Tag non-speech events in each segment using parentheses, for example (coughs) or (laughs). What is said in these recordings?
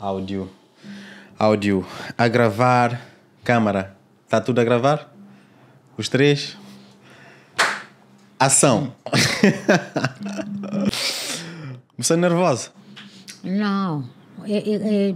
Áudio. Áudio. A gravar. Câmara. Está tudo a gravar? Os três? Ação. (laughs) Você é nervosa? Não. É, é, é,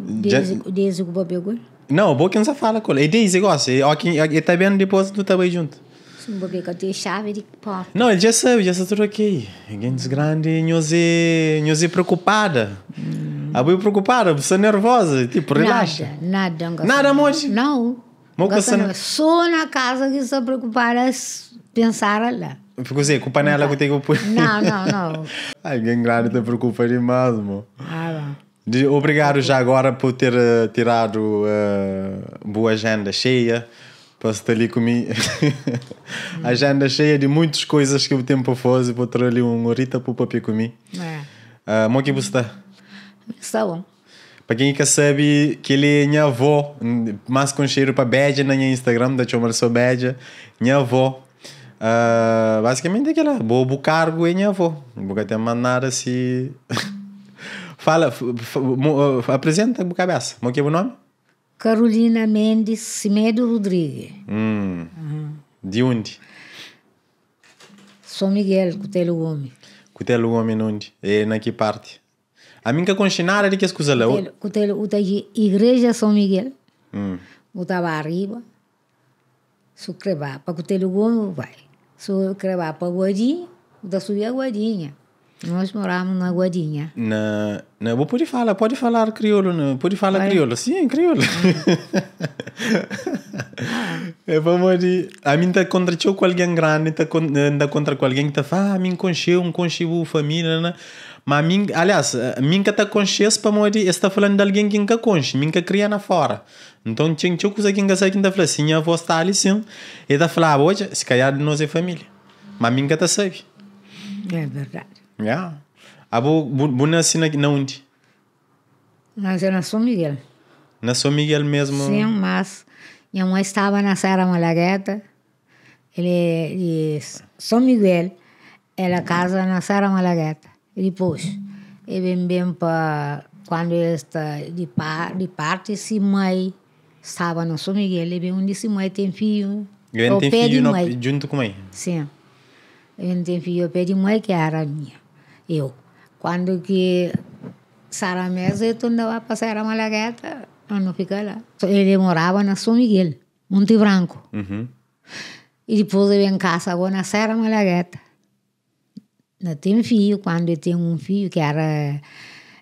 Desde o Bobegol? Não, o Boca não fala com ele. Ele diz igual. está bem depois do também tá junto. Sim, Bobega, eu tenho chave de porta. Não, ele já sabe, já está tudo aqui. Gente grande, não se preocupada. Hum. A boi preocupada, você nervosa, tipo, relaxa. Nada, nada. Nada, Não. Não Só na casa que se a pensar lá. Fico assim, com panela que tem que pôr. Não, não, não. (laughs) Ai, que engraçado, te preocupa demais, amor. Ah, bom. Obrigado já agora por ter uh, tirado uh, boa agenda cheia. para estar ali comigo. (laughs) a agenda cheia de muitas coisas que o tempo faz e vou ter ali um horita para o papi comigo. É. Uh, eh, como que você está? Instalom. para quem quer sabe que ele é minha avó, mais cheiro para Bédia na minha Instagram, da Chomar sou Bédia, minha avó. Uh, basicamente aquela, vou o cargo é minha avó. Vou até mandar assim. (laughs) Fala, apresenta a cabeça. Como é, é o nome? Carolina Mendes Cimedo Rodrigues. Hum. Uhum. De onde? São Miguel, Cutelo Homem. Cutelo Homem, onde? E é, na que parte? A minha conchinara de que escusala. O telo, o telo, igreja São Miguel. Hum. Mm. O tava arriba. Sucrevá, para o telo vai. Su para Guadi, o da subia Guadinha. Nós moramos na Guadinha. Na, na, vou pode falar, pode falar crioulo, não? pode falar Vai. crioulo. Sim, crioulo. Ah. (laughs) é vamos de, a mim tá contra com alguém grande, tá contra, contra com alguém que tá, ah, a mim concheu, um concheu família, né? Mas mim, aliás, mim que tá consciência para morrer, está falando de alguém que nunca conche, mim que cria na fora. Então, tinha que coisa que nunca sai que ainda fala assim, a avó está ali sim. E tá falando, ah, hoje, se calhar nós é família. Mas mim que tá sabe. É verdade. Ja. abu buna sina na onde? Mas eu não Miguel. Na São Miguel mesmo? Sim, mas minha mãe estava na Serra Malagueta. Ele São Miguel era casa na Serra Malagueta. E depois, eu vim bem para quando está de, par, de parte se mãe estava no São Miguel, ele veio onde se mãe tem filho. Ele tem filho junto com mãe? Sim. Ele tem filho, eu pedi mãe que era minha eu. Quando que Sara Mesa e andava para Sara Malagueta, não fica lá. Então, ele morava na São Miguel, Monte Branco. Uhum. E depois eu em casa agora na Sara Malagueta. Não tem filho, quando eu tenho um filho que era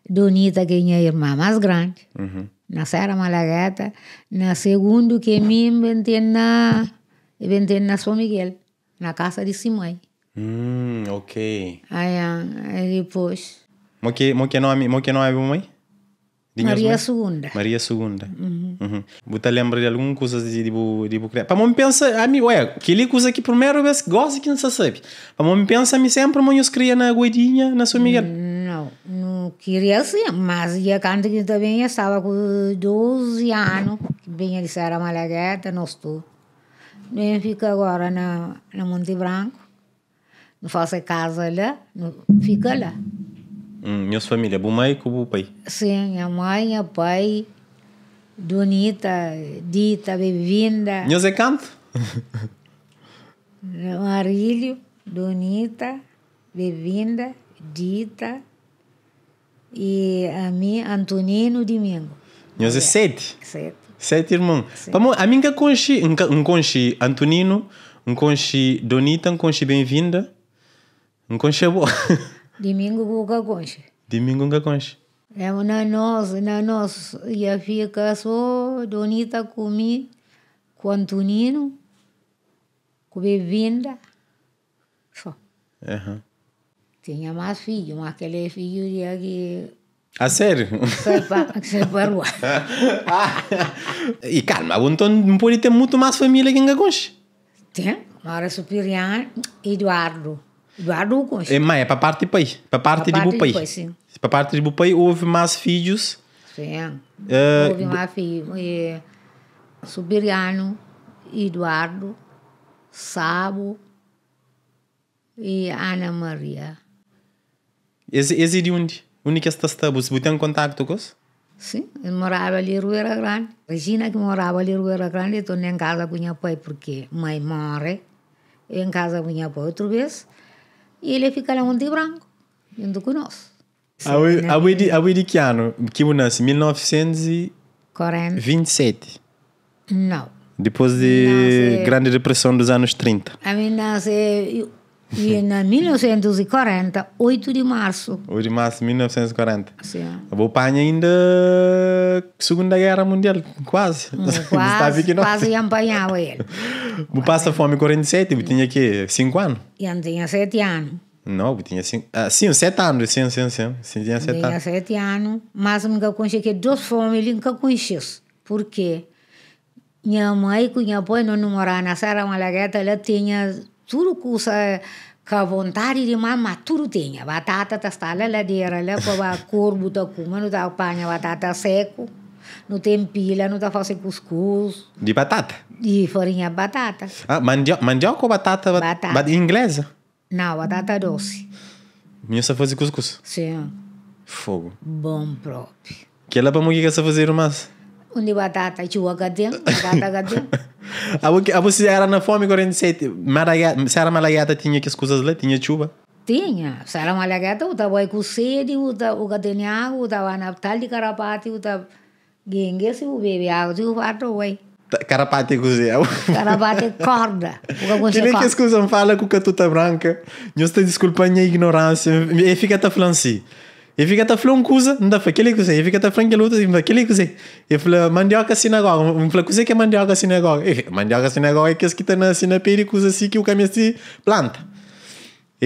Donita, que é minha irmã mais grande. Uhum. Na serra Malagueta, na segundo que mim, vem na, vem na São Miguel, na casa de Simões. Mm, ok. aí depois. pois. Mo que, mo que nome, mo que nome mãe? Maria Segunda. Maria Segunda. Uhum. Uhum. Você lembra de alguma coisa de tipo, tipo criar? Para mim pensa, a mim, ué, li coisa que primeiro vez gosta que não se sabe. Para mim pensa, me mim sempre mãe os cria na Guidinha, na sua amiga. Mm, não, não queria assim mas ia canto que também eu estava com 12 anos, que bem ali era Malagueta, nós estou. Nem fica agora na, na Monte Branco. Não faça casa lá, fica lá. Hum, minha família, o mãe e o pai? Sim, a mãe, o pai, Donita, Dita, bem-vinda. Minha é canto? (laughs) Marílio, Donita, bem-vinda, Dita e a mim, Antonino Domingo. Minha é sete? Sete. Sete irmãos. Vamos, a que conchi, um conchi Antonino, um conchi Donita, um conchi bem-vinda. Nkonxa boa. Domingo buca concha. Domingo nunca É Na nossa, na nossa, ia fica só Donita comi com Antonino, com Bevinda, só. Uhum. Tinha mais filhos, mas aquele filho de que... A sério? Separou. (laughs) ah, e calma, então não pode ter muito mais família que em Gagonche. Tem, Mara é Supirian, Eduardo. Doar do É, mãe, é para parte do pai Para parte de Bupai. Para parte de Bupai houve mais filhos. Sim. Uh, eh, houve mais filhos. É, Subiriano, Eduardo, Sabo e Ana Maria. Esse, esse de onde? Onde que está Sabo? Você tem contato com isso? Sim, eu morava ali em Ruera Grande. Regina que morava ali em Ruera Grande, e estou em casa com minha pai porque mãe morre. Eu em casa com minha pai outra vez e ele fica lá Monte branco, junto conosco. A Ui de que ano? Que eu nasci? 1927? Não. Depois da Grande Depressão dos anos 30? A mim nasce e em 1940, 8 de março. 8 de março de 1940. Sim. A Bolpanha ainda. Segunda Guerra Mundial, quase. Hum, (laughs) quase, quase ia apanhar ele. Vou passa fome em 47, eu tinha que 5 anos. E eu tinha 7 anos. Não, eu tinha 5. Ah, sim, 7 anos, sim, sim, sim. sim tinha 7 anos. Tinha 7 anos, mas nunca conheci que duas fome ele nunca conhecesse. Por quê? Minha mãe, que minha pai não namorava, nasceram uma lagueta, ela tinha tudo turukusa ka vontade de mama tudo tenha batata tastala la dera com a corbo da kuma no da apanha batata seco no tempila no da fazer cuscuz de batata de farinha batata ah mandioca mandioca ou batata batata bat, inglesa não batata doce minha só fazer cuscuz sim fogo bom próprio que ela para mim que você fazer mais onde batata chuva gadinha batata gadinha (laughs) Abu se era na fome 47, Maragata, se era Malagata tinha que escusas lá, tinha chuva? Tinha. Se era Malagata, eu da Boi com sede, eu o da água eu o na tal de Carapati, eu da Gengues e o Bebe Água, eu Vardo Boi. Tá, Carapate cozia. Carapate (laughs) corda. Que nem que escusam fala com a tuta branca. não te desculpando a ignorância. E fica-te a falar assim. E Ifikata fulon kuza nda fakele kuze ifikata franke luta fakele E fala mandioca sinagoga fala kuze que mandioca sinagoga e mandioca sinagoga é que as que tá na sinaperi kuza si que o caminho se planta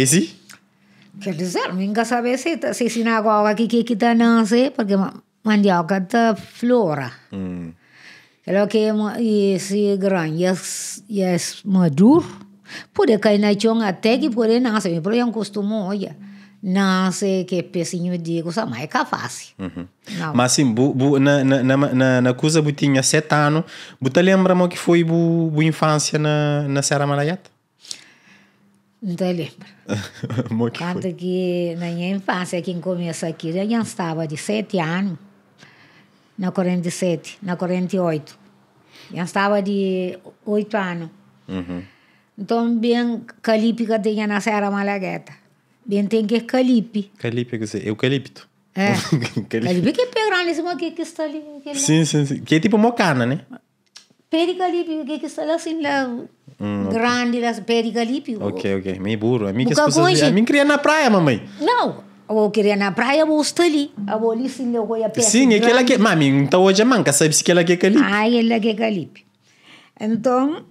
si? quer dizer nunca sabe se se sinagoga que que que na se porque mandioca tá flora É mm. ela que é se grande é é maduro pode cair na chonga até que pode nascer porque é um costume olha não sei que pecinho digo, só mais que fácil. Uhum. Mas sim, bu, bu, na, na, na, na coisa bu tinha sete anos, você lembra mo que foi bu, bu infância na, na Serra Malayata? Não te lembro. Tanto (laughs) foi? que na minha infância, quem começa aqui, eu já estava de sete anos, na 47, na 48. Já estava de oito anos. Uhum. Então, bem, calípica tinha na Serra Malagueta. Benteng Calipe. Calipe, eucalipto. É. (laughs) Calipe que é pegralismo que é que está ali. É sim, sim, sim. Que é tipo mocana, né? Pericalipe, que que está lá assim lá. Hum, grande, okay. pericalipe. Ok, ok. Me burro. A mim que as pessoas... A mim queria na praia, mamãe. Não. Eu queria na praia, eu estou ali. Eu vou ali sim, eu vou a pé. Sim, assim, é aquela que ela Mami, então hoje a manca sabe se que ela é calipe. Ah, ela é calipe. Então...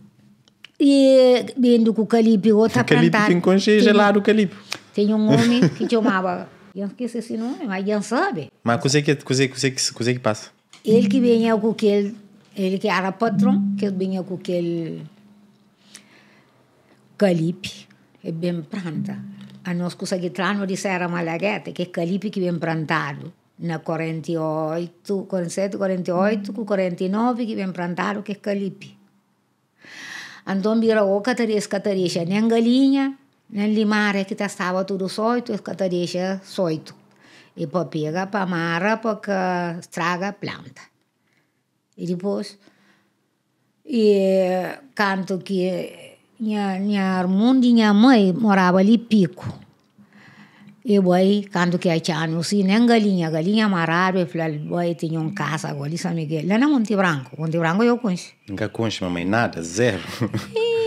E vendo que o calipe outra plantada. O calipe tem congelado o calipe. Tem um homem (laughs) que chamava. Eu esqueci esse nome, mas não sabe. Mas você que, você, que, você que passa? Ele que vinha com que Ele que era patrão, que vinha com aquele. Calipe. E é bem planta. A nós coisa que mas disse era malagueta, que é calipe que vem plantado na 48, 47, 48, com 49 que vem plantado que é calipe. Então vira o catarex, catarex, nem galinha, Limare kita sábado dos 8, escatareja 8. E para pegar, para amarrar, porque estraga a planta. E depois, e canto que minha, minha irmã e minha mãe morava ali pico. E boi, canto que achando, se nem galinha, galinha amarrado, e falei, boi, tinha um caça agora, São Miguel. Lá na Monte Branco, Monte Branco eu conheço. Nunca conheço, mamãe, nada, zero. E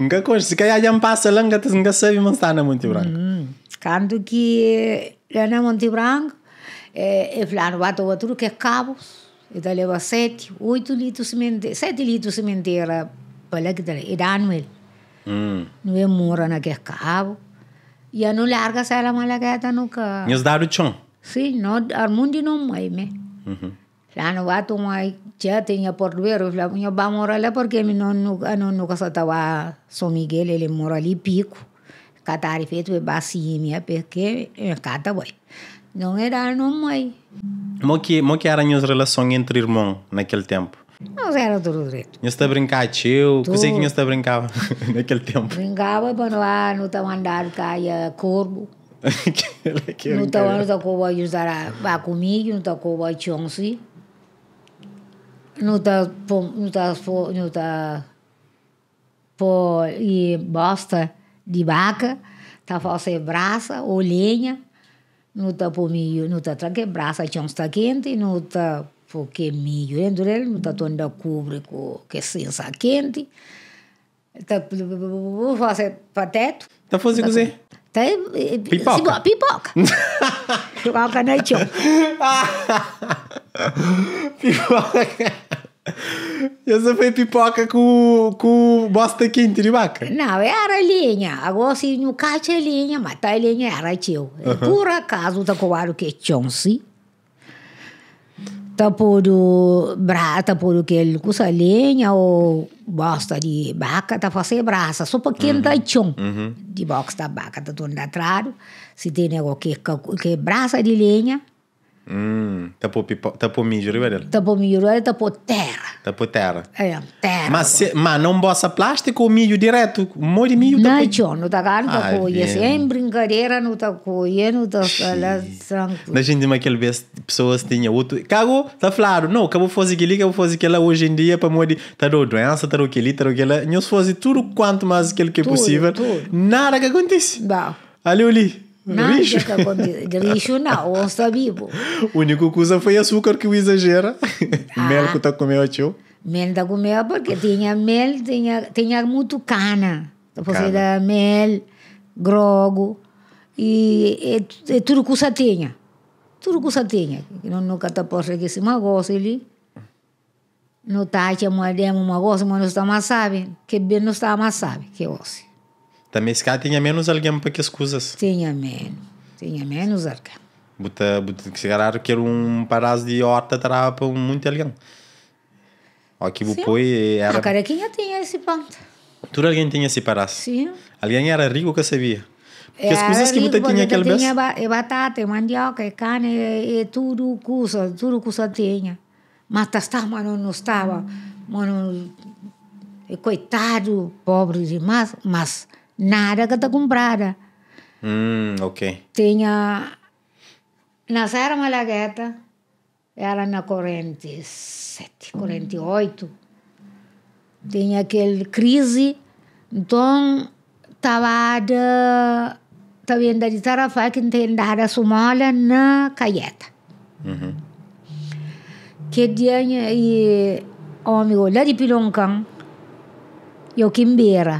nga koshi kaya yang pasa lang gatas nga sabi man sana Monte Branco. Mm. Quando que na Monte Branco, é, é lá no bato outro que é cabos, e da leva sete, oito litros semente, sete litros sementeira, olha que dá, e dá Mm. Não é mora na cabo. E não larga se ela malagueta nunca. Nos dar o chão. Sim, não, ar mundo não mais, Ranovato mai chate por duero la punya ba morala porque mi não nu anu ah, nu casa tawa São Miguel ele morali pico. Catari feito e simia porque eh, cata Não era não mai Mo que mo que eram as relações entre irmãos naquele tempo? não era tudo direito. Nós está brincar tio, que sei que nós está brincava naquele tempo. Brincava para lá no tamandar caia corvo. no com o cova usar a comigo, no tamandar chonsi no da, no da, no da por, e bosta de vaca, tá falsa é braça, ou lenha, não tá por milho, não tá traque braça, tinha está quente, não tá porque milho, endurel, né, não tá toda cobre com que cinza quente, tá fazer pateto. Tá fazendo até, eh, pipoca. Se, pipoca. (laughs) Pipoca na né, Ition. (laughs) pipoca. Você foi pipoca com, com bosta quente de vaca? Não, era linha. Agora sim no caixa é linha, mas tá é linha era tio. Uhum. Por acaso, tá com o ar que é Chonsi tapodo bra tapodo que ele usa lenha ou bosta de vaca tá fazer brasa só para quem uhum. Uhum. tá chão de box da vaca tá tudo atrás se tem algo que que brasa de lenha Hum, mm. tapou, pipo, tapou milho, ribeiro. Tapou milho, terra. Tapou terra. É, terra. Mas, se, mas não bossa plástico ou milho direto? Molho de milho tapou... Não, tio, não tá caro, tá ah, coia. Sem brincadeira, não tá coia, não tá falando Na gente, naquele vez, pessoas tinham outro... Cago, tá falando, não, acabou fazer aquilo, acabou fazer aquilo hoje em dia para morrer. Tá dando doença, tá dando aquilo, tá dando aquilo. Nós fazemos tudo quanto mais aquilo que é possível. Nada que acontece. Não. Ali, ali. Não, lixo. de, de lixo, não. O está vivo. O único que usa foi açúcar que o exagera. Ah, mel que está a tio. Mel está comeu porque tinha mel, tinha, tinha muito cana. Depois então, era mel, grogo. E, e, e tudo que tinha. Tudo que tinha. Não, nunca está por que se magoço ali. Não está, a uma demo, é um gosta, mas não está mais sabe. Que bem não está mais sabe que osso. Também se calhar tinha menos alguém para que coisas Tinha menos. Tinha menos alguém. Buta, buta, se calhar era um parás de horta terá para muito alguém. Aqui bupoi era... A ah, carequinha tinha esse ponto. Tudo alguém tinha esse parás, Sim. Alguém era rico que sabia. Porque as coisas que você tinha aquele mês... Tinha batata, mandioca, eh, carne, tudo coisa, tudo coisa tinha. Mas estava, mano, não estava. Mano, eh, coitado, pobre demais, mas que está നാരകത്തെ ok. tinha Na era malagueta era na 47 48 tinha aquele crise então estava de estava ainda de tarafá que então tem da área somália na caieta uhum. que dia e homem olha de piloncan eu quimbeira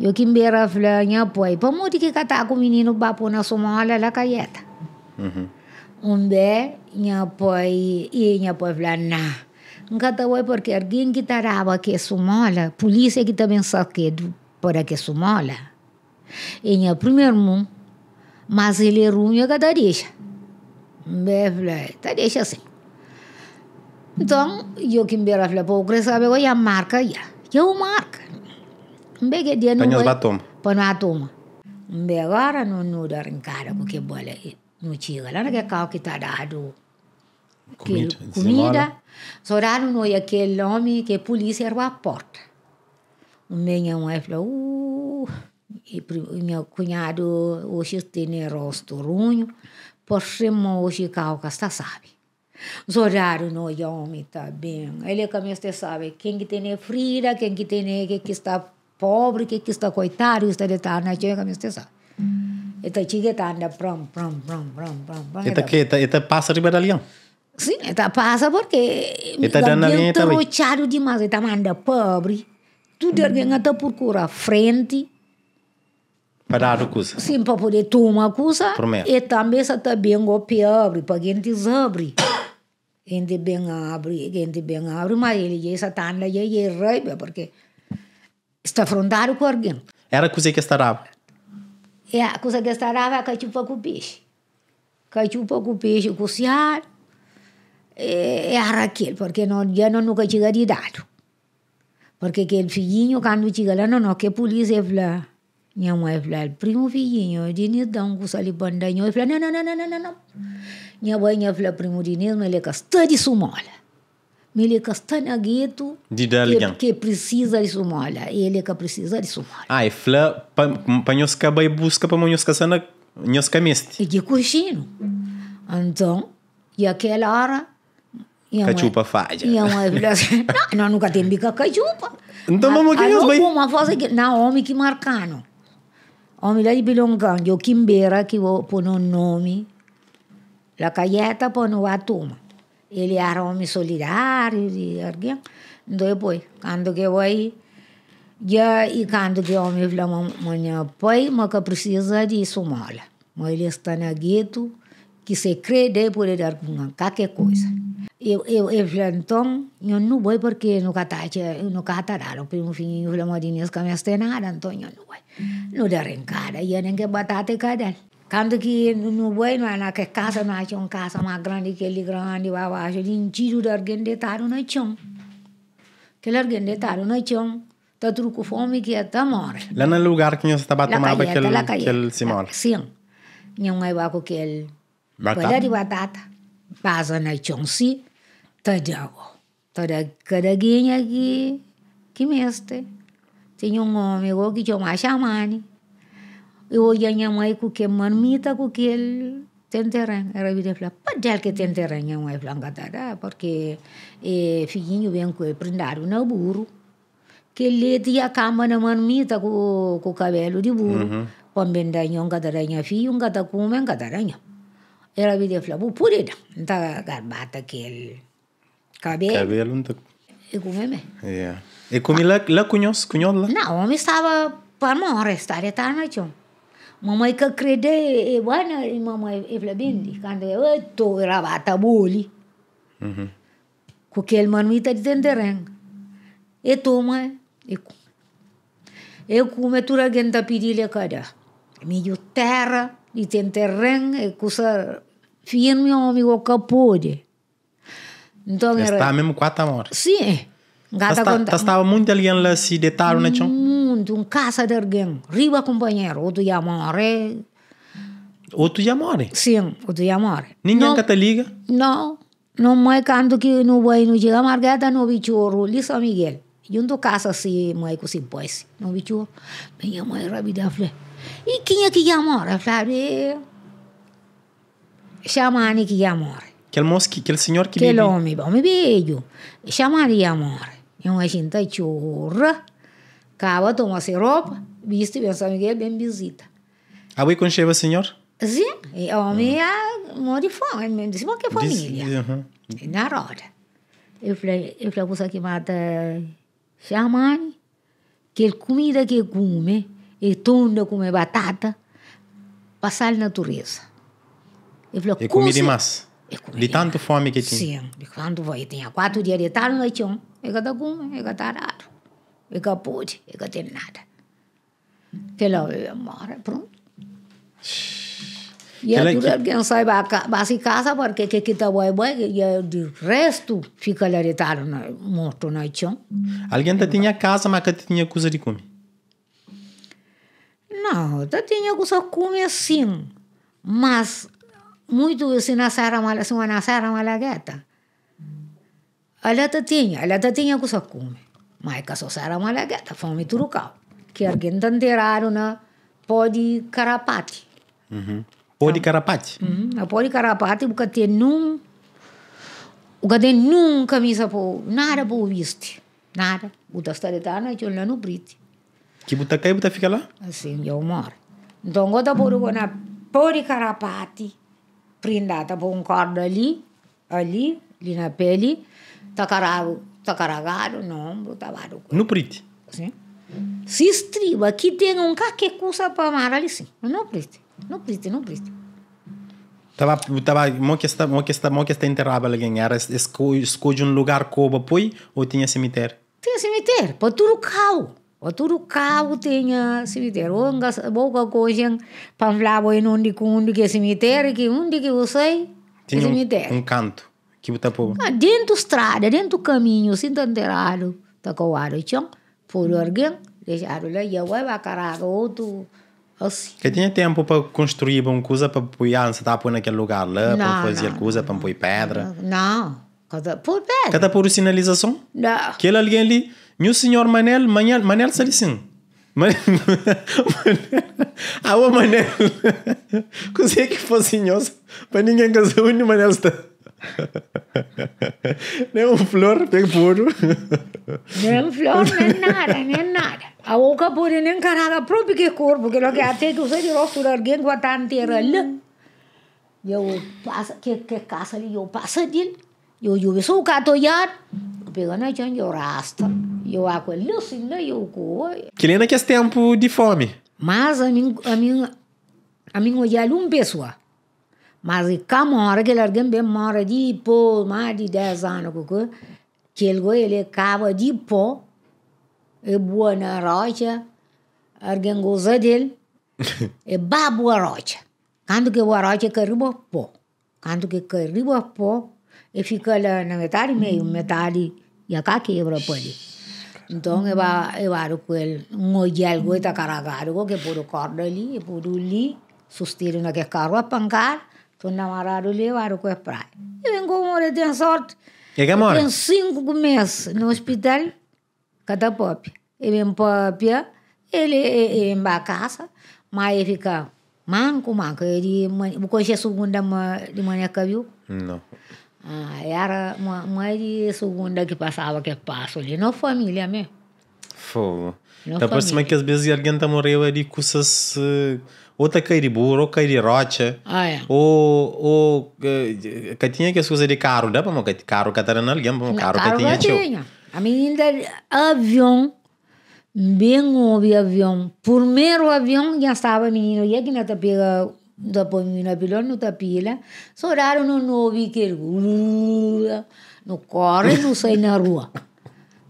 eu que beira flanha poi. Para muito que catar com o menino bapo na somalha lá caieta. Uhum. Um bé, nha poi, e não, poi flanha. Encanta oi porque alguém que tarava que é somalha, polícia que também saquedo para que somalha. E nha primeira mão, mas ele é ruim e cada deixa. Um bé, flé, tá deixa assim. Então, eu que beira flanha, pô, o que sabe, eu ia marca, é, Eu marca mbege dia nu Tanyo batom. Pano atom. Mbegara no no dar encara porque bole no tira. Lá naquele carro que tá dado. Comida. comida. Soraram no aquele homem que a polícia era a porta. O meu é falou, e meu cunhado hoje tem rosto ruim, por chamou hoje carro que está sabe. Zorar horários no homem tá bem. Ele começa a saber quem que tem frida, quem que tem que, que está pobre que kista coitado está de tar na chega mi stesa eta chige tar na pram pram pram pram pram eta que eta eta passa riba dalian sim eta passa porque eta dana linha charo de demais eta manda pobre tudo mm. alguém está procura frente para dar coisa sim para poder tomar coisa Primeiro. e também se está bem o pobre para quem te (coughs) abre quem te bem abre quem te bem abre mas ele já está na já já raiva porque é, tipo com alguém Era coisa kuzey kestarava. É, kuzey é kestarava caiupa cu peixe. Caiupa cu peixe cu seara. Era aquele, porque não, já não nunca tinha de dado. Porque aquele filhinho, quando chega lá, não, não, que polícia é lá. Minha mãe é lá, primo filhinho, de nidão, com salibanda, eu falei, não, não, não, não, não, não. Minha mãe é lá, primo de nidão, ele é que está de sumola. Mele Castanhagueto, de que, que precisa de sumalha. Ele é que precisa de sumalha. Ah, e fla, para nós que vai buscar para nós que sana, nós que meste. E de cochino. Então, e aquela hora... É cachupa falha. E a mãe falou assim, não, nunca tem bica cachupa. Então, vamos que nós vai... Uma coisa que, não, homem que marcano. Homem lá de Bilongão, eu quimbeira que vou pôr no nome. La caieta pôr no atuma. Ele era homem solidário, de alguém. Depois, então, quando que eu aí, já, e quando que eu me falei, minha pai, mas que precisa de Somália. Mas ele está na gueto, que se crê de poder dar com qualquer coisa. Eu, eu, eu falei, então, eu não vou porque nunca tatia, nunca atararam, porque no fim eu falei, mas Inês, que me astenara, então eu não vou. Não darem cara, e eu nem que batata e cadela. कामदेखि होइन నాకు కాస నాశం కాస మా గ్రాండికి వెళ్ళి గ్రాండి బాబా అసలు vai అరిగెండే తారునొచ్చాం కిలరిగెండే తారునొచ్చాం Tătru cu fomi que é, é é até tá tá morre. Lá no lugar que você estava tomando que ele, que ele se morre. Ah, sim. Não é o que ele... Batata. Pode batata. Passa na chonsi. Tá de água. Tá de cada guinha que... Que mestre. Tinha um homem que tinha uma chamane eu ia mãe com que marmita com que ele tenterang era vida pode padel que tenterang mãe é uma flangatada porque e eh, filhinho vem com prendaram na burro que ele a cama na marmita com com cabelo de burro uhum. pambenda nyonga daranha filho nga ta kuma nga daranha era vida fala bu purida tá garbata que ele cabelo cabelo tá. e como é yeah. lá lá lá não homem estava para morrer estaria tarde Mămăică crede, e bună, mămă, e flăbindi. Când e, tu ravata boli. Mm-hmm. Cu că el mănuită de tendereng. E tu, mă, e cum. E cum e tu răgândă pirile cădea. Mi eu terra, di tendereng, e cu să fie în meu, mi o căpode. Então, Está era... mesmo quatro amor. Sim. Gata tá, tá, estava muito ali em lance detalhe, né, Tchon? um casa de alguém, riba companheiro, ou do Yamoré. Outro Yamoré? Sim, outro Yamoré. Ninguém não, que te liga? Não, não mãe quando que no vai no dia Margarida no bichorro, ali São Miguel. Junto casa se assim, mãe com se pois, no bichorro. Minha mãe rápida falou, e quem é que Yamoré? Falei, chamane que Yamoré. Aquele moço, aquele senhor que Aquele homem, homem beijo. Chamane Yamoré. É uma gente churra. Cava, tomase ropa, viste, bien San Miguel, bem visita. ¿Abuí conlleva, señor? Sí, y a mí a morifão, me decimos que família. Diz, uh Na roda. Eu falei, eu falei, você que mata chamane, que comida que come, e tunda come batata, passar na natureza. Eu falei, e comida demais. De tanto fome que tinha. Sim, de quando foi. Tinha quatro dias de tarde, não tinha um. Eu cada um, eu cada Fica pude, fica tem nada. Pela mora, pronto. E é tudo que não sai basi casa, porque que que tá boi boi, e o resto fica lá retado na morto na chão. Alguém te tinha casa, mas que tinha coisa de comer? Não, te tinha coisa de comer sim, mas muito se nasceram mala, se nasceram mala gueta. Ela tá tinha, ela te tinha coisa de comer caso Maica Sosara Malagata, fome Turucal. Que Argentan na pode carapate. Uhum. Pode carapate? Uhum. A pode carapate porque tem num. O que tem num camisa por. Nada por viste. Nada. O da estaretana é lá no briti. Que butaca e buta fica lá? Assim, eu moro. Então, eu da por na pode carapate. Prendada por um corda ali, ali, ali na pele. Tá carago tacaragaro, nombro, tabaruco. No prite? Sim. Se estriba que tem um que cursa para amar ali sim. Não prite, não prite, não prite. Tava, tava, mo que está uma questão, uma questão, uma questão enterrada alguém era escolhe um lugar como põe ou tinha cemitério? Tinha cemitério, para Turucau. tudo cau tinha cemitério. Onga, boca coisa, pamblava e não de onde que cemitério, que onde que você tinha cemitério. um canto. 기부 tapo ah, dentro estrada dentro caminho sin assim, tanterado ta tá ko waro chong por uhum. alguém deixar lá e vai bacaraga outro assim que tinha tempo para construir uma coisa para apoiar se tá pôr naquele lugar lá para fazer coisa para pôr pedra não cada por pedra cada por sinalização não que alguém ali meu senhor Manel Manel Manel assim? Manel ah (laughs) o Manel consegue fazer nós para ninguém casar, nem Manel está (laughs) nem né, um flor tem puro. Nem né, flor, (laughs) nem né, nada, nem nada. A boca pura nem caraca próprio que corpo, que lo que até que você rosto sur alguém com a tanteira ali. Hum. Eu passa, que, que caça ali, eu passa dele. Eu, eu sou o catoiado. Pegando a gente, eu rasta. Eu água ali, assim, né, eu coi. Que nem naqueles tempo de fome. Mas a mim, a mim, a mim olhar um pessoa mas que Malik bem mora de po madi da zano kuku que ele kaba de po e buona rocha argen goza del e babu rocha Quando que rocha caribo po Quando que caribo po e fica lá na metade meio metade e cá quebra po ali então eu eu aro com ele um olhar goita caragaro que por corda ali e por ali sustiram naquele carro a pancar Tunna mararuleu, com a praia. Eu engomore, tenho sorte. E é que é amor? Tenho cinco meses no hospital, cada pop. Ele é em papia, ele em casa, mas ele fica manco, manco. Ele, o conhece segunda de manhã que viu? Não. Ah, era uma, uma de segunda que passava que passo ali, não família mesmo. Fogo. Não então tá parece-me que às vezes alguém está morrendo ali coisas outra Cairiburo, ou Cairirocha, ah, é. ou, ou eh, que tinha que de carro, dá para carro que era para mim carro que tinha tinha. A menina avião, bem houve avião, primeiro avião já estava a menina, e aqui é na tá tapia tá da pomina pilão no tá tapila, soraram no novo que no corre, não sai na rua.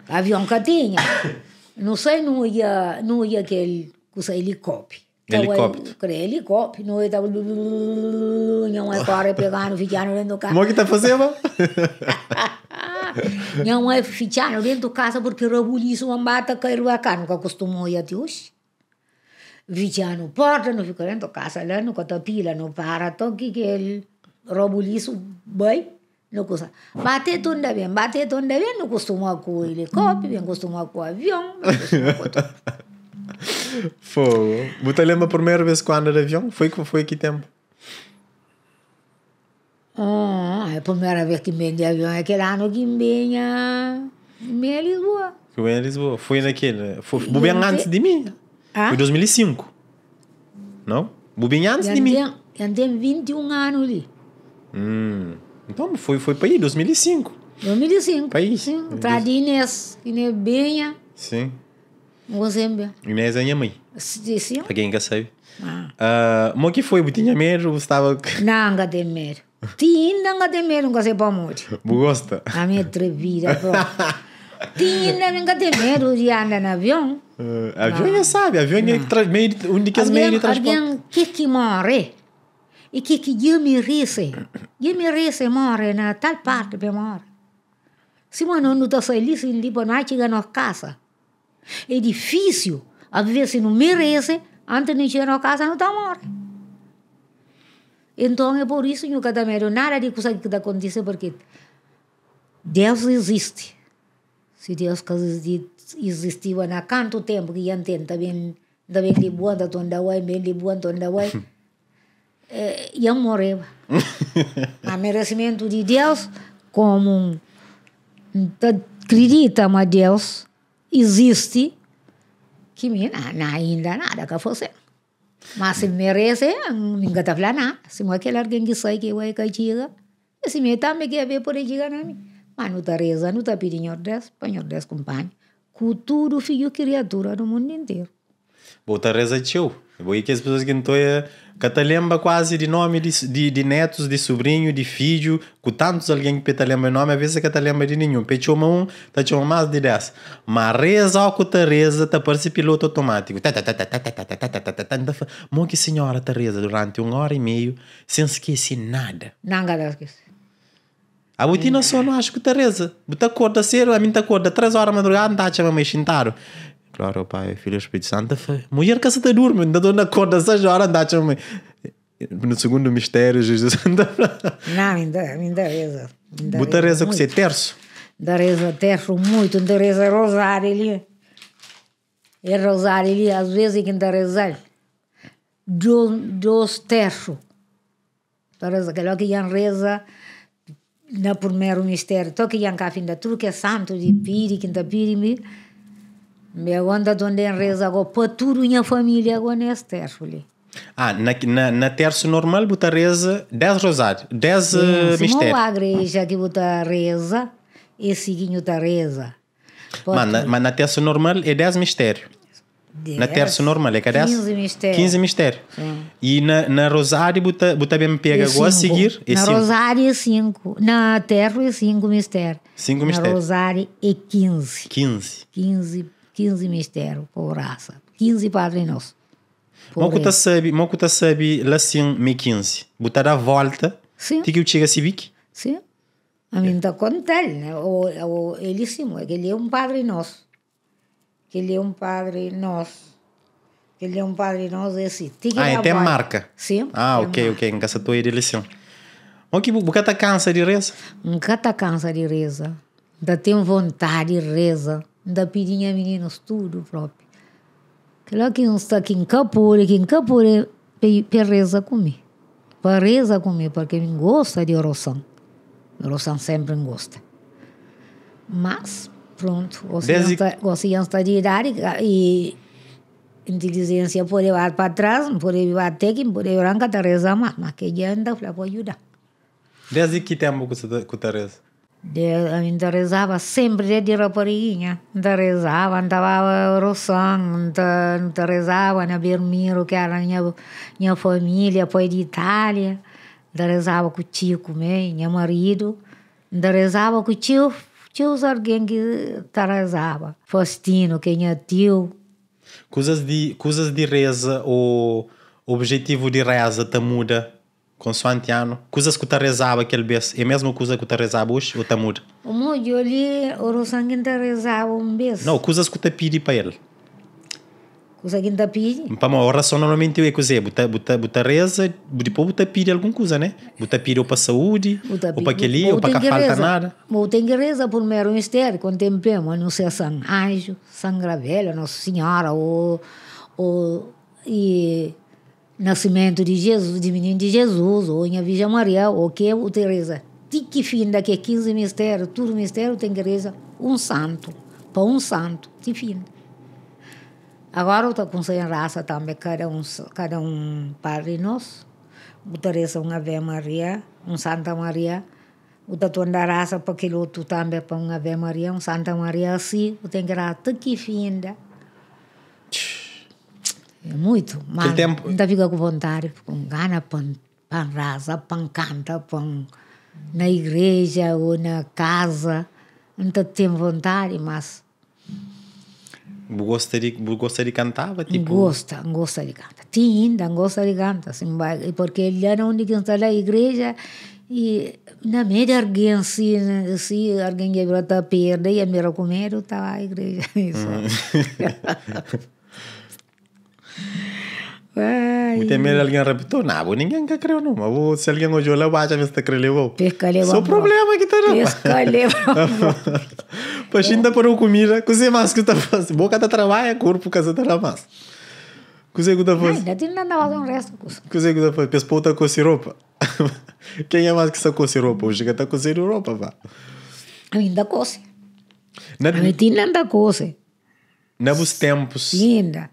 Avião que tinha. (coughs) Não sei, não ia, não ia aquele com helicóptero. Helicóptero. Então, é, helicóptero. Não é para pegar no fichar dentro do carro. Como é que tá fazendo? Não é fichar dentro do casa porque rabuliço uma mata caiu a carne, que acostumou a Deus. Fichar no porta, não fica dentro do casa, lá no catapila, tá não para, toque então, que ele rabuliço bem. Não custa. bate tonda bem, bate tonda bem, não costuma com helicóptero, não costuma com avião, não costuma com tudo. (laughs) Fogo. Você lembra a primeira vez que eu de avião. Foi, foi aqui tempo. Ah, é a primeira vez que vim de avião é aquele ano que vem a, vem Lisboa. Que vem a Lisboa. Foi naquele. Foi bem antes de mim. Ah? Foi 2005. Não? Bem antes de mim. Eu andei 21 anos ali. Hum. Então foi, foi para aí, 2005. 2005. País. Sim, atrás de Inês, Inês Benha. Sim. E Inês é minha mãe. Sim. Para quem que sabe. Ah. Uh, ah, que foi butinha mero, estava Não, de mero. Tinha não de mero, nunca sei para morrer. Gosta. A minha atrevida, Tinha não de mero de andar no avião. Uh, avião ah. já sabe, avião é tra- meio, um de que as meias de transporte. Avião que que morre. E que que eu me risse. Eu me risse morre na tal parte, bem morre. Se mano não está saindo, se liba não chega na casa. É difícil. a Às se não merece, antes de chegar na casa não está morto. Então é por isso que eu também nada de coisa que acontece, porque Deus existe. Se Deus existiu há tanto tempo que antes entendo, também, também lhe boa, então, também lhe boa, também lhe boa eh, eu morreu. (laughs) a merecimento de Deus, como hum, acredita a Deus, existe que me, na, ainda nada que fosse Mas se hum. merece, ninguém está falando Se não é aquele alguém que sai que vai cair, se me está que quer ver por aí, mas não está rezando, não está pedindo ordens, põe ordens, companhia cultura tudo, filho criatura do mundo inteiro. Boa, Teresa, show e que as pessoas que não estão Catalemba quase de nome de, de, de, netos, de sobrinho, de filho, com tantos alguém que lembra nome, às vezes catalemba de nenhum. Pechoma um, tá chama mais de 10. Mas reza ao que te reza, tá parece piloto automático. Monte senhora Teresa durante uma hora e meia, sem esquecer nada. não Nada esquece. A botina só não acho que Teresa. Bota acorda cedo, a mim tá acorda 3 horas da madrugada, não tá chamando mais xintaro claro Pai, Filho Espírito Santo. Mulher que se dorme, ainda dona corda seis horas, andar No segundo mistério, Jesus anda. Não, ainda, ainda reza. Ainda reza com você, terço. Ainda reza terço muito, ainda reza rosário ali. É rosário ali, às vezes ainda reza. Dois terços. Então reza, aquela que iam reza na primeiro mistério. toque que iam cá, ainda tudo que é santo de piri, que ainda piri, onde reza agora para tudo minha família agones terçule. Ah, na, na, na terço normal buta reza 10 rosários, 10 uh, mistérios. Não a igreja que buta reza e seguinho ta reza. Mas na, mas na terço normal é 10 mistérios. Na terça normal é que 15 mistérios. 15 mistérios. E na, na rosário buta, buta bem pega agora a seguir é Na cinco. rosário é 5. Na terça é 5 mistérios. 5 mistérios. Na rosário é 15. 15. 15 15 mistérios por raça, 15 Padre Nosso. Moku ta sabe, moku ta sabe lasin me 15. Botar a volta. Sim. Tem que eu chega a Civic? Sim. A mim está contando, né? O, o, ele sim, é que ele é um padre nosso. Que ele é um padre nosso. Que ele é um padre nosso, é assim. Tem ah, é até marca? Sim. Ah, ok, marca. ok. Em casa tua ele lição. O que você cansa de reza? Nunca está cansa de reza. Ainda tem vontade de reza da pirinha meninos, tudo próprio. lá que não está quem capore, quem reza comigo, comer. reza comer, porque me gosta de oração. Oração sempre me gosta. Mas, pronto, já está de idade e inteligência pode levar para trás, pode levar até que pode levar a ter mais, mas que já anda para ajudar. Desde que tempo que você está eu ainda rezava sempre de raparinha. Ainda rezava, andava roçando, ainda, ainda rezava na né, Bermiro, que era minha, minha família, depois de Itália. Ainda rezava com o tio também, meu marido. Ainda rezava com o tio, tio alguém que rezava. Faustino, que é tio. Coisas de, coisas de reza, o objetivo de reza te muda? consoante ano, coisas que tu rezava aquele vez, é mesmo coisa que tu rezava hoje, ou tamur? O meu ali o rosangue te rezava um vez. Não, coisas que tu pedi para ele. Coisa que te pedi? Para uma oração normalmente é coisa, buta, buta, buta reza, depois buta pede alguma coisa, né? Buta pede ou para saúde, buta ou para aquele, ou para que falta nada. Ou tem que rezar primeiro um mistério, contemplemos, não sei, São Anjo, São Gravelha, Nossa Senhora, ou... ou e nascimento de Jesus, de menino de Jesus, ou em a Virgem Maria, ou que é o Teresa. De que fim daqui 15 mistérios, tudo mistério tem que rezar um santo, para um santo, de fim. Agora eu estou com sem raça também, cada um, cada um padre nós. O Teresa, uma Ave Maria, um Santa Maria. O da raça para aquilo outro também, é para uma Ave Maria, um Santa Maria, assim. Eu tenho que rezar até que fim daqui. É muito. Mas tempo... ainda fica com vontade, com gana, pão, pão rasa, pão canta, pão na igreja ou na casa. Ainda tem vontade, mas... Gosta de, gosta de cantava? Tipo... Gosta, gosta de cantar. Tinha ainda, gosta de cantar. Assim, porque ele era onde que está na igreja e na média alguém assim, se alguém quebrou a perda e a me comendo estava tá na igreja. (laughs) Isso. Hum. (laughs) Muitemere alguém repetiu, não, vou ninguém que creu não, (laughs) mas vou, se alguém hoje olhar, baixa, vê se te creu Pescaleu. Só problema que tá não. Pescaleu. Pois ainda para o comida, cozer mais que tá fazendo, boca tá trabalha, corpo casa tá mais. Cozer que tá fazendo. Ainda tem nada mais um resto. Cozer que tá fazendo, pespo tá com siropa. Quem é mais que está com siropa? Hoje que tá com siropa, vá. Ainda cose. Ainda cose. Ainda os tempos. Ainda.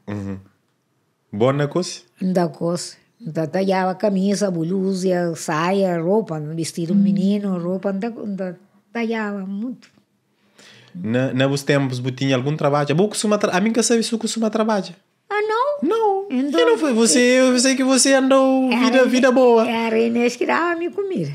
Bonacos? Dacos. Da talhava camisa, blusa, saia, roupa, vestido mm. menino, roupa, da, da, talhava muito. Na, na vos tempos, tinha algum trabalho? Eu costuma, a mim que sabe se eu costuma trabalhar. Ah, não? Não. Então, eu não foi você, eu sei eh, eh, que você andou era, vida, vida (laughs) boa. Era Inês que (laughs) dava me comer.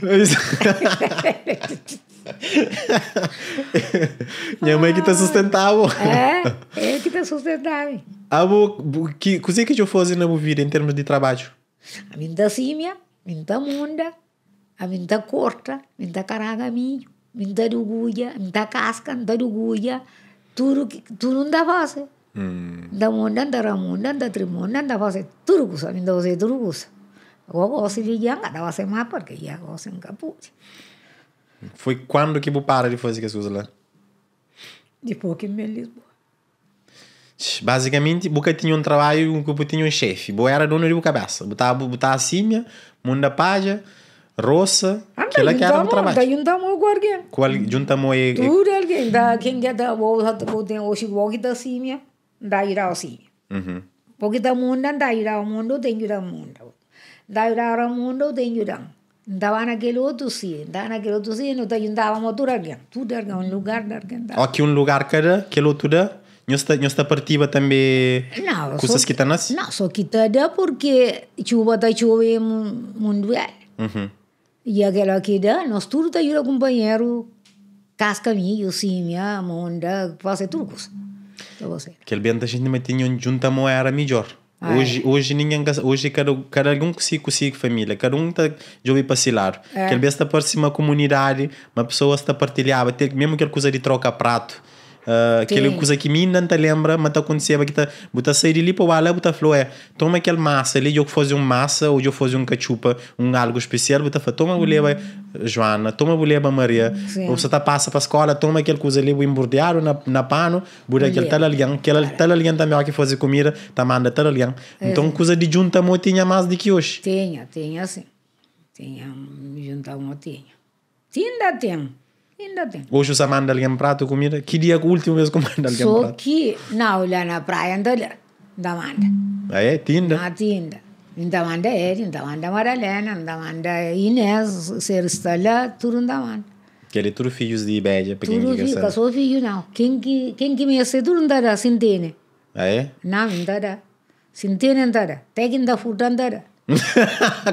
Minha mãe que te ah. sustentava. É, é que te sustentava. (laughs) abo que, così che ci fosse na movida em termos de trabalho? A minha simia, minha munda, a minha corta, minha caraga minha, minha duguia, minha casca, a minha duguia, tudo, que tu não dá fazer. Da hum. munda, da ramunda, da trimunda, da fazer tudo coisa, minha fazer tudo coisa. Agora gosto de já, da fazer mais porque já gosto de capuz. Foi quando que você para de fazer essas coisas lá? Depois que me Lisboa. Basicamente, Boca tinha um trabalho que eu tinha um chefe. eu era dono de Boca Beça. Botava, botava acima, mundo paja, roça. Ah, que ela que era um trabalho. Daí juntamos com alguém. Com alguém, Tudo alguém. Da, quem é da boa, tem hoje boa da acima, daí irá assim Uhum. Porque da mundo, daí irá o mundo, tem irá o mundo. Daí irá o mundo, tem irá o mundo. Dava naquele outro sim, dava naquele outro sim, não dava uma dura alguém. Tudo alguém, um lugar da alguém. Aqui um lugar que era, aquele outro da não está partida também não, coisas que tanas? Não, só que porque chuva está chuva mundo é. Uhum. E aquela que dá, nós tudo temos ajuda companheiro casca minha, eu sim, turcos onda, fazer tudo coisa. bem da gente mas tinha junta mo era melhor. Hoje, hoje ninguém hoje cada cada um consigo consigo família, cada um tá jovem para silar. É. Eh. Aquele bem está para comunidade, uma pessoa está partilhava, mesmo aquela coisa de troca prato. Uh, aquele coisa que mim não te lembra, mas acontecia que tá, tá sair ali para o ala, tá falou, é, toma aquele massa ali, eu fazer um massa ou eu fazer um cachupa, um algo especial, você falou, toma boleba hum. Joana, toma boleba Maria, Sim. ou você tá passa para a escola, toma aquele coisa ali, o embordeado na, na pano, bura aquele tal alião, aquele tal alião também que fazer comida, tá manda tal alião. É. Então, coisa de junta mo tinha mais do que hoje. Tinha, tinha sim. Tinha, junta mo tinha. Tinha, tinha. Ainda bem. Hoje os amantes ali em prato comida. Que dia que o último vez que comanda ali em prato? Só que não olha na praia ainda olhar. Ainda manda. Ah, é? Tinda? Ah, tinda. Ainda manda ele, ainda manda Madalena, ainda manda Inês, Seristolha, tudo ainda manda. Que ele tudo filhos de Ibédia, pequenininho. Tudo filho, só filho não. Quem que, quem que me ia ser tudo ainda dá, sintene. Ah, é? Não, ainda dá. Sintene ainda dá. Até que ainda furta ainda dá.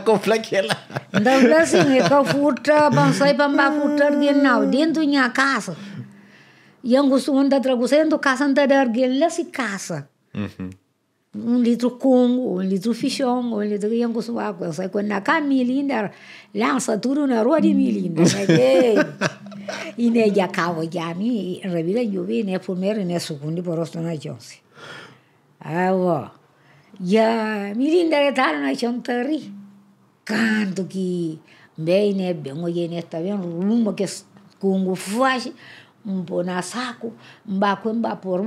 Komplek (laughs) ela. Daula então, sim, kau é futa bansai bamba futa dia não, dentro minha casa. Yang gusto onda tragusendo casa anda dargela se casa. Uhum. Um litro congo, um litro fichão, um litro yang gusto água, sai quando na camilinda lança tudo na rua de milinda. Né? (laughs) E ne né, já cavo já revira juve ne né? primeiro ne segundo por ostona jones, Ah, ó. Ya, mirin de kan tal una chonterri. Canto que bene, bien oye, en esta bien rumbo que es con gufuaje, un bonasaco, un baco en vapor,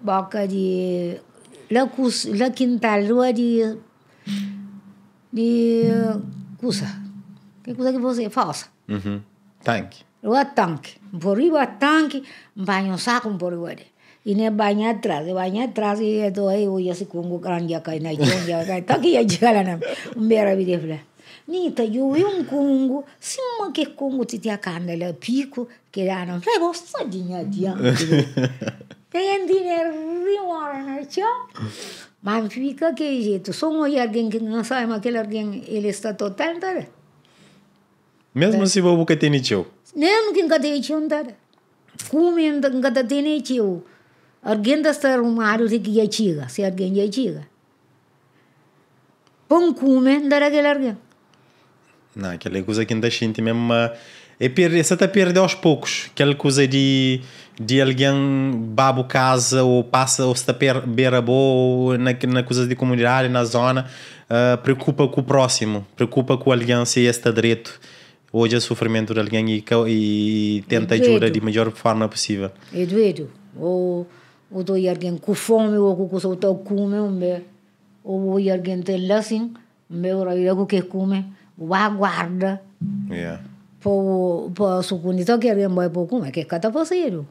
boca de la, cus, la quinta lua de, de cusa. ¿Qué cosa que vos decís? Falsa. Uh mm-hmm. -huh. Tanque. Lua tanque. Por arriba tanque, un baño saco, por arriba Ini banyak atrás, banyak atrás y todo ahí, uy, así como un gran ya cae, no hay un ya cae, está aquí ya llega la nave, un vera videfla. Nita, yo vi un congo, si mo (laughs) que congo te te acanda el pico, que dan un rebosta de ña dia. Tendi ne riwara na cha. Man fica que jeito, somos alguém que não sabe, mas aquele alguém, ele está total, tá? Mesmo se vou buscar tem nicho. Mesmo que nunca tem nicho, tá? Como ainda nunca tem Alguém se uma árvore que ia chiga, se alguém ia chiga. Pão cume, dará aquele alguém. Não, aquela é coisa que ainda sente mesmo. É perder, você está perdendo aos poucos. Aquela coisa de, de alguém babo casa ou passa ou está beira boa na, na coisa de comunidade, na zona. Uh, preocupa com o próximo, preocupa com alguém se é está direito hoje é sofrimento de alguém e, e tenta ajudar ajuda de melhor forma possível. Eduardo, ou uto alguém ku fome wo ku kuso uta kume me o wo alguém tem lasin me ora ira que ke o guarda po po supunito que alguém vai por como é que cada parceiro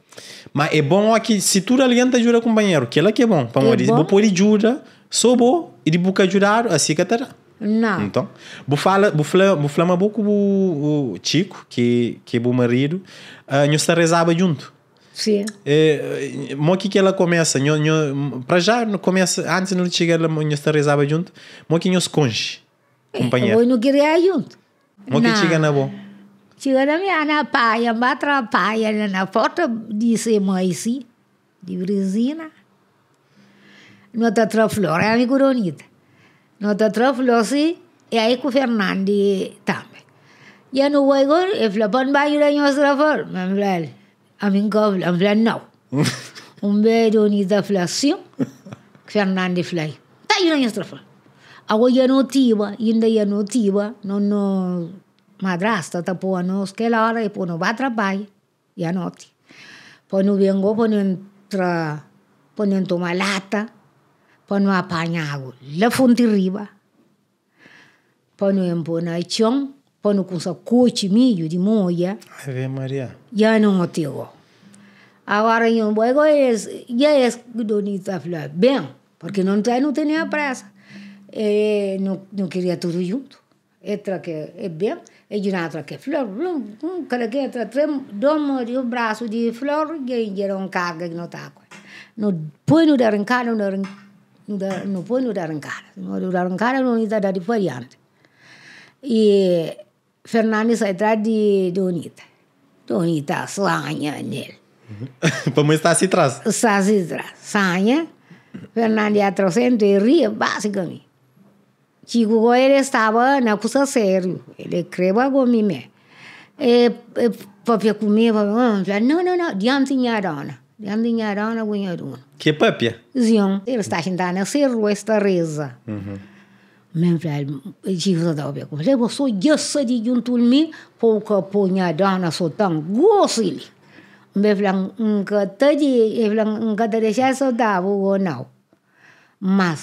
mas é bom aqui se tu alienta jura companheiro que ela que é bom para morir vou por jura sou bom e de boca jurar assim que terá não então vou fala vou fala vou fala um pouco o Chico que que é bom marido uh, nós rezava junto Sim. É, mo que ela começa, nho, nho, para já não começa, antes não chega ela nho está rezava junto, mo que nos se conge, é, companheiro. Eu não queria junto. Mo que chega na boa. Chega na minha na paia, batra paia na porta disse mãe sim, de Brisina. Não tá traflor, é amigo Ronita. Não tá traflor sim, e é aí com Fernandes também. E eu não vou agora, eu falo, pode vai ir a nho traflor, mas amin qabl Fernando filannaw Tá da filasio fernande estrofa. Agora yuna não tiva, ainda tiba não tiva. Não no madrasta ta po ano skelara e po no va trabai yanoti po no vengo po no entra po no toma lata po no apanhago la fonte riba po no empona chong pano kusa kochi millo de moya. Ave Maria. Já não motivo. Agora eu luego es ya es donita fla bem porque não não tenía pressa. Eh, não, não queria tudo junto. Entra que é eh, bem, e de outra que flor, um cara que entra dorme de um braço de flor e gera um carga que não está com. Não põe no dar encara, não dar não põe no dar encara. No dar encara não está dar de E Fernandes atrás de, de Donita Unita, sanha nele. Vamos uhum. (laughs) estar se traz. Está se traz. Sanha. Fernandes é atrás e ria, basicamente. Chico ele estava na coisa sério. Ele creva comigo mesmo. E, e papia comigo. papia, não, não, não, diante tinha dona. Diante tinha dona, cunha dona. Que papia? Zion. Ele está sentado na serra, esta reza. Uhum. منفعل يجي رضا بكم زي بصو جسدي جنتول مي فوق بونيا دانا سلطان غوصيلي مفلان انك تجي مفلان انك تريشا سودا بو não mas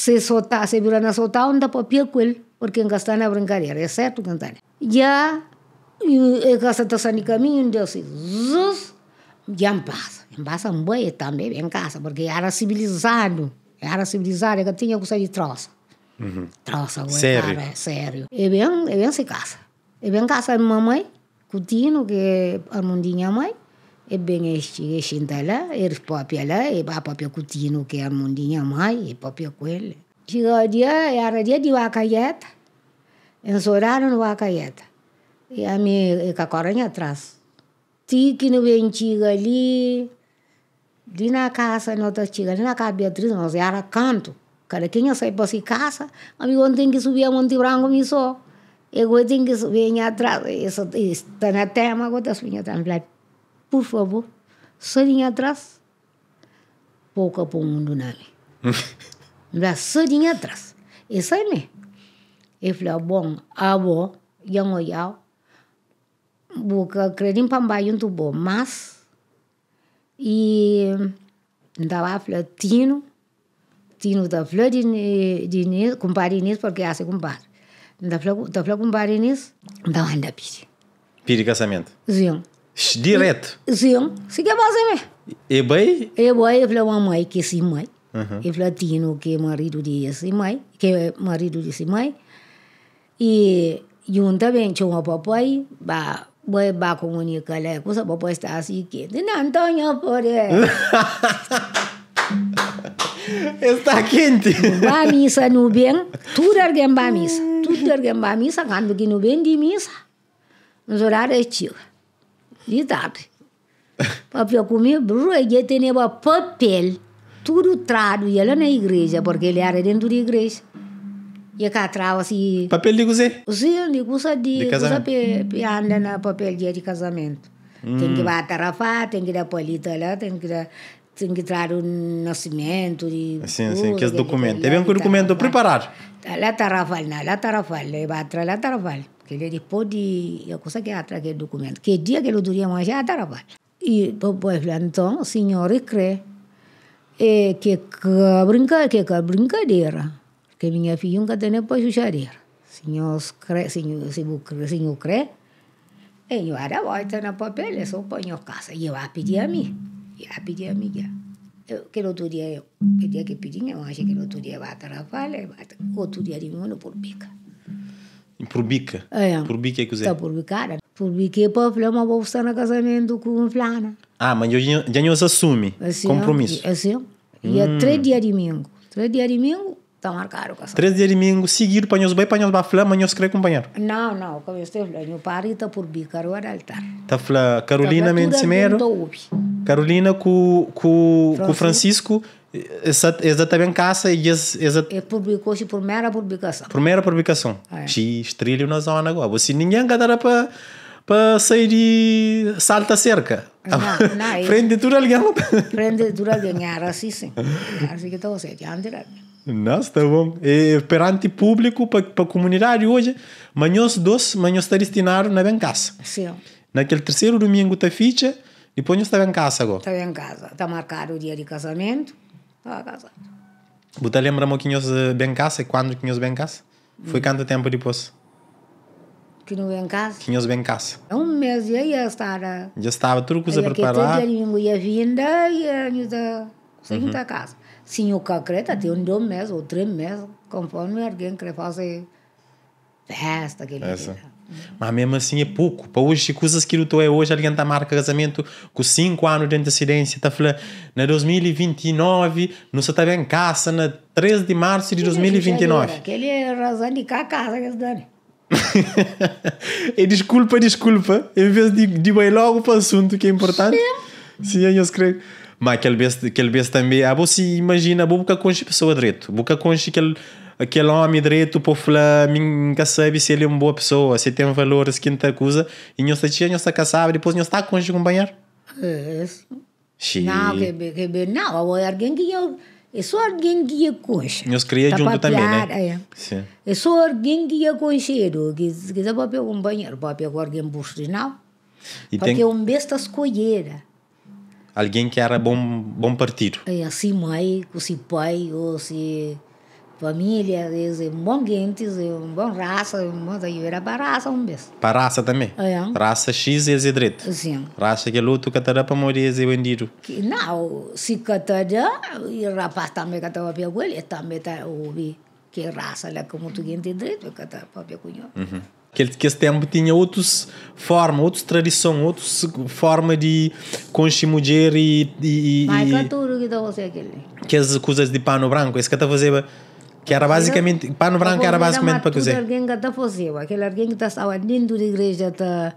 se soltar, se virar na soltar, anda para pia com ele, porque enga está na brincadeira, é certo que está. Já, enga está saindo caminho, Deus diz, zzz, já passa, passa um boi também em casa, porque era civilizado, era civilizado, que tinha que sair de troça. Troça, uhum. sério. Cara, é sério. É bem, é bem se assim casa. É bem casa de mamãe, cutino, que é a mundinha mãe. É bem este, este lá, é papel lá, é papel cutino, que é a mundinha mãe, é papel com ele. Chegou o dia, era dia de Wacaieta. Ensoraram no Wacaieta. E a minha cacoranha atrás. Tique no ventiga ali. De na casa, não tá chegando, na casa Beatriz, nós era canto. Caraquinha sai para si casa, amigo tem que subir a Monte Branco, me só. Eu tenho que subir em atrás, isso está na tema, agora está subindo atrás. Falei, por favor, sozinho atrás, pouco para o mundo não. Falei, sozinho atrás. Isso aí, me Eu falei, bom, avô, yao oyao, buka kredim pambayun tu bom, mm, mas, e, andava, falei, tino, tiene da flor com cumparinis porque é hace cumpar. Da flor da flor cumparinis da handa piri. Piri casamento. Zion. Direto. Zion. Se que fazer me. E bem? E bem, eu falei uma mãe que sim mãe. Uhum. E falei tino que marido de disse mãe, que marido de disse mãe. E juntamente tinha o papai, ba băi, ba comunică lá cum să bă, ăsta, și chestii. Assim, Din Antonio Pore. (laughs) Está quente. Ba misa no bem, tudo alguém ba misa. Tudo alguém ba misa, quando que no bem de misa. Nos horários tio. De tarde. Papel comigo, bruxo, ele tinha papel, tudo trado, e ela na igreja, porque ele era dentro da igreja. E cá trava assim. Papel de gozé? Sim, de gozé de. De casamento. anda na papel de casamento. Tem mm. que bater a tem que dar polita lá, tem que dar tem que dar o nascimento e sim sim que é documento é bem que o documento preparar lá tarafal na lá tarafal tá leva atrás lá tarafal tá é tá que ele depois de a coisa que atrás que é documento que dia que ele duria mais já tarrafal e depois então o senhor crê é que que brinca que que brincadeira que minha filha nunca tem depois judiaria senhor crê senhor se crê senhor crê eu era volta na papel só ponho casa e eu a pedir a mim a pedir a amiga que el otro día, el día que pedimos, eu acho que el otro día va a trabalhar, outro dia de ano por bica. Por bica? É. Por bica é que usei? Tá por bicada. Por bica é para falar uma bolsa no casamento com um flana. Ah, mas eu já não assume assim, compromisso. Assim. Hum. E é três dias de domingo. Três dias de domingo, tá marcado o casamento. Três dias de domingo, seguir para nós, vai para nós, vai falar, mas nós queremos acompanhar. Não, não, como eu estou falando, o pari está por bica, agora ele está. Está falando, Carolina Mendes Mero. Está Carolina com, com, Francisco. com Francisco exatamente caça e exat... e publicou-se por mera publicação primeira publicação ah, é. X trilho na zona agora você ninguém gadara para para sair de salta cerca não, não, frente (laughs) é. dura tudo alguém (laughs) frente de tudo alguém assim sim assim que estou a dizer não está bom. E, é, é perante público, para a comunidade hoje, manhãs doce, manhãs está destinado na caça Sim. Naquele terceiro domingo da ficha, e Ponho estava em casa agora? Estava em casa. Está a marcar o dia de casamento. Estava casado. Você lembra um que de bem em casa? e Quando que bem em casa? Foi hum. quanto tempo depois? Que não bem casa? Que bem em casa. É um mês e ia estava. Já estava tudo coisa é preparada. Eu domingo ia vinda e ia sair da casa. Sim, o concreto tem um dois meses ou três meses, conforme alguém quer fazer festa. Aquele Essa. Dia. Mas mesmo assim é pouco. Para hoje, coisas que tu é hoje, alguém está marca casamento com 5 anos de antecedência, está falando, na 2029, não se está bem caça, na 13 de março de 2029. É né? Aquele é razão de cá casa que dano. e desculpa, desculpa, em vez de, de ir logo para o assunto que é importante. Sim, eu escrevo. Mas aquele vez, aquele também, ah, você imagina, vou buscar a pessoa direito, buscar com aquele aquele homem direito para falar, nunca sabe se ele é uma boa pessoa, se tem valor, se quinta coisa, e não está tinha, não está casado depois não está com o companheiro. É isso. Sim. Não, que, que, não, alguém que eu. É só alguém que eu conheço. Nós junto também, né? É. Sim. É só alguém que eu conheço, que quiser para pegar um banheiro, para pegar alguém busto, não. E Porque tem... É um besta escolher. Alguém que era bom, bom partido. É, assim mãe, ou se pai, ou se família, é bom gente, é uma boa raça, mas eu era para raça, um beijo. Para raça também? É. Raça X Z direito? Sim. Raça que luto que terá para morrer e vendido? Não, se que terá, o rapaz também que terá para ele, também tá ouvi que raça lá né, como tu gente direito que terá para cunhar. Uhum. Aquele que esse tempo tinha outras formas, outras tradições, outras formas de conchir mulher e... e, e é que tudo que tá aquele. Que as coisas de pano branco, esse que tá fazendo... Que era basicamente, pano branco era basicamente para cozer. Alguém que está fazendo, aquele alguém que está dentro da igreja, está. Está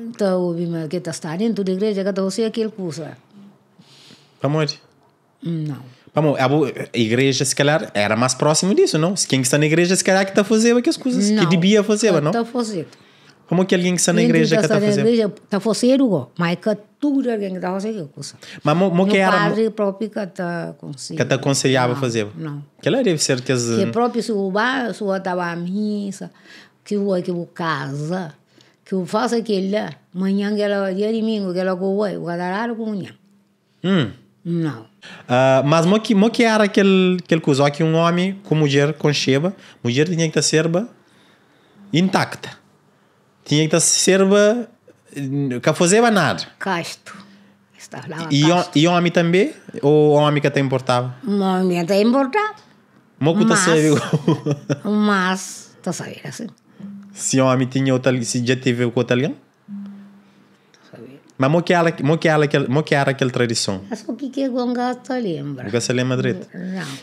então, ouvindo, que está dentro da igreja, que está fazendo aquele curso. Vamos Não. Vamos, a igreja, se calhar, era mais próximo disso, não? Quem está na igreja, se calhar, que está fazendo aquelas coisas não. que devia fazer, tá não? Está fazendo. Como que alguém que está na igreja tá que está fazendo? Está fazendo, mas que cultura gangrosa que eu cusa. Mas mo, que era... padre próprio que te aconselhava. Que te aconselhava fazer? Não. Que ele deve ser que... As... Que próprio se eu vá, se eu estava à missa, que eu, que vou casa, que eu faço aquilo, amanhã que ela, dia domingo que ela que eu vou, eu vou com manhã. Hum. Não. Uh, mas mo que, mo que era aquele, aquele cuzó aqui um homem com mulher concheba, mulher tinha que estar serba intacta. Tinha que estar serba que fazer é banar. Casto. E, o, e homem também? Ou homem que até importava? Homem até importava. Moco está sério. Mas, está saber assim. Se homem tinha o se já teve o italiano? Mas o que ela, é o que ela, o que era aquela tradição? Acho que que gonga se lembra. Gonga se lembra direito?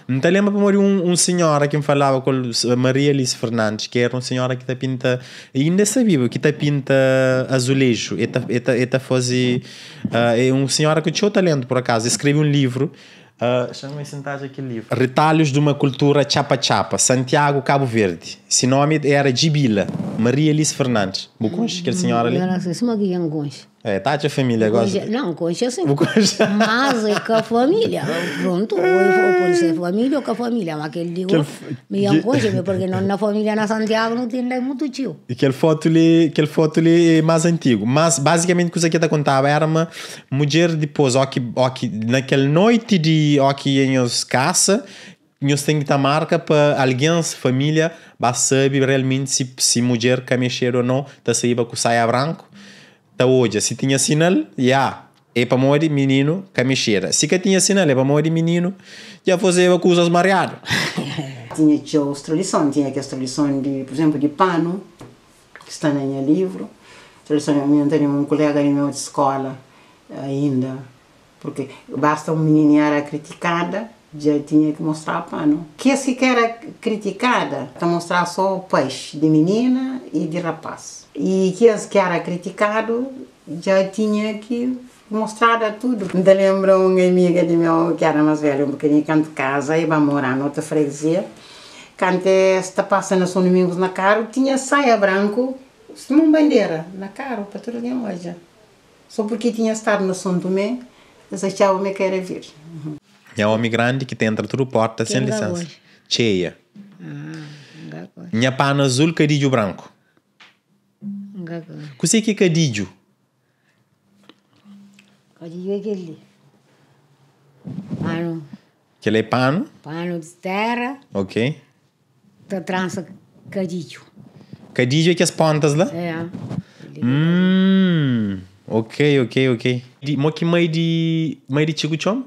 Não. Não lembra para um, um senhora que me falava com Maria Alice Fernandes, que era uma senhora que te pinta, ainda vive, que te pinta azulejo, eta, eta fazendo, uh, ah, é uma senhora que tinha talento por acaso, escreve um livro, ah, Chama-me sentagem aquele livro. Retalhos de uma cultura chapa-chapa, Santiago, Cabo Verde. Esse nome era Gibila, Maria Alice Fernandes. Bocões, aquela senhora ali? Não, hum, não sei, se é uma guiangões. É tá a tua família, Conge- Não conhece Mază că familia. Pronto, voi vă poliție ou că familia. família. că el digo, mi am conștiință, pentru că nonna familia na Santiago não tem muito tio. E que ele fotuli, que ele fotuli mais antigo. Mas, basicamente, coisa que ele contava era uma mulher depois, ó que, ó que, naquela noite de, ó que em os caça, nós tem que marca para alguém, família, para saber realmente se, se mulher que mexer ou não, está saindo com saia branco tá hoje. Se tinha sinal, já. Yeah. É para morrer menino, camiseira. Se que tinha sinal, é para morrer menino, já fazia coisas mareado. tinha que os tradições tinha que as tradições de, por exemplo, de pano, que está no meu livro. tradições eu tenho um colega em minha escola ainda, eh, porque basta um menino era criticada, já tinha que mostrar pano. Que sequer que era criticada, para mostrar só o peixe de menina e de rapaz. E que que era criticado já tinha que mostrar a tudo. Me lembro uma amiga de meu, que era mais velha, um bocadinho, canto casa, e vai morar noutra freguesia. Quando esta passa São domingos na cara tinha saia branco, Simão Bandeira, na cara para toda a loja. Só porque tinha estado no São Tomé, eles achavam que era vir. É um homem grande que tem entra tudo porta que sem licença. Cheia. Ah, Minha pana azul, cadilho branco. Kusiki Kadiju. Kadiju é aquele. Pano. Aquele pano? Pano de terra. Ok. Da trança Kadiju. Kadiju é que as pontas lá? É. Hum. Ok, ok, ok. De, mo que mãe di Mãe de Chico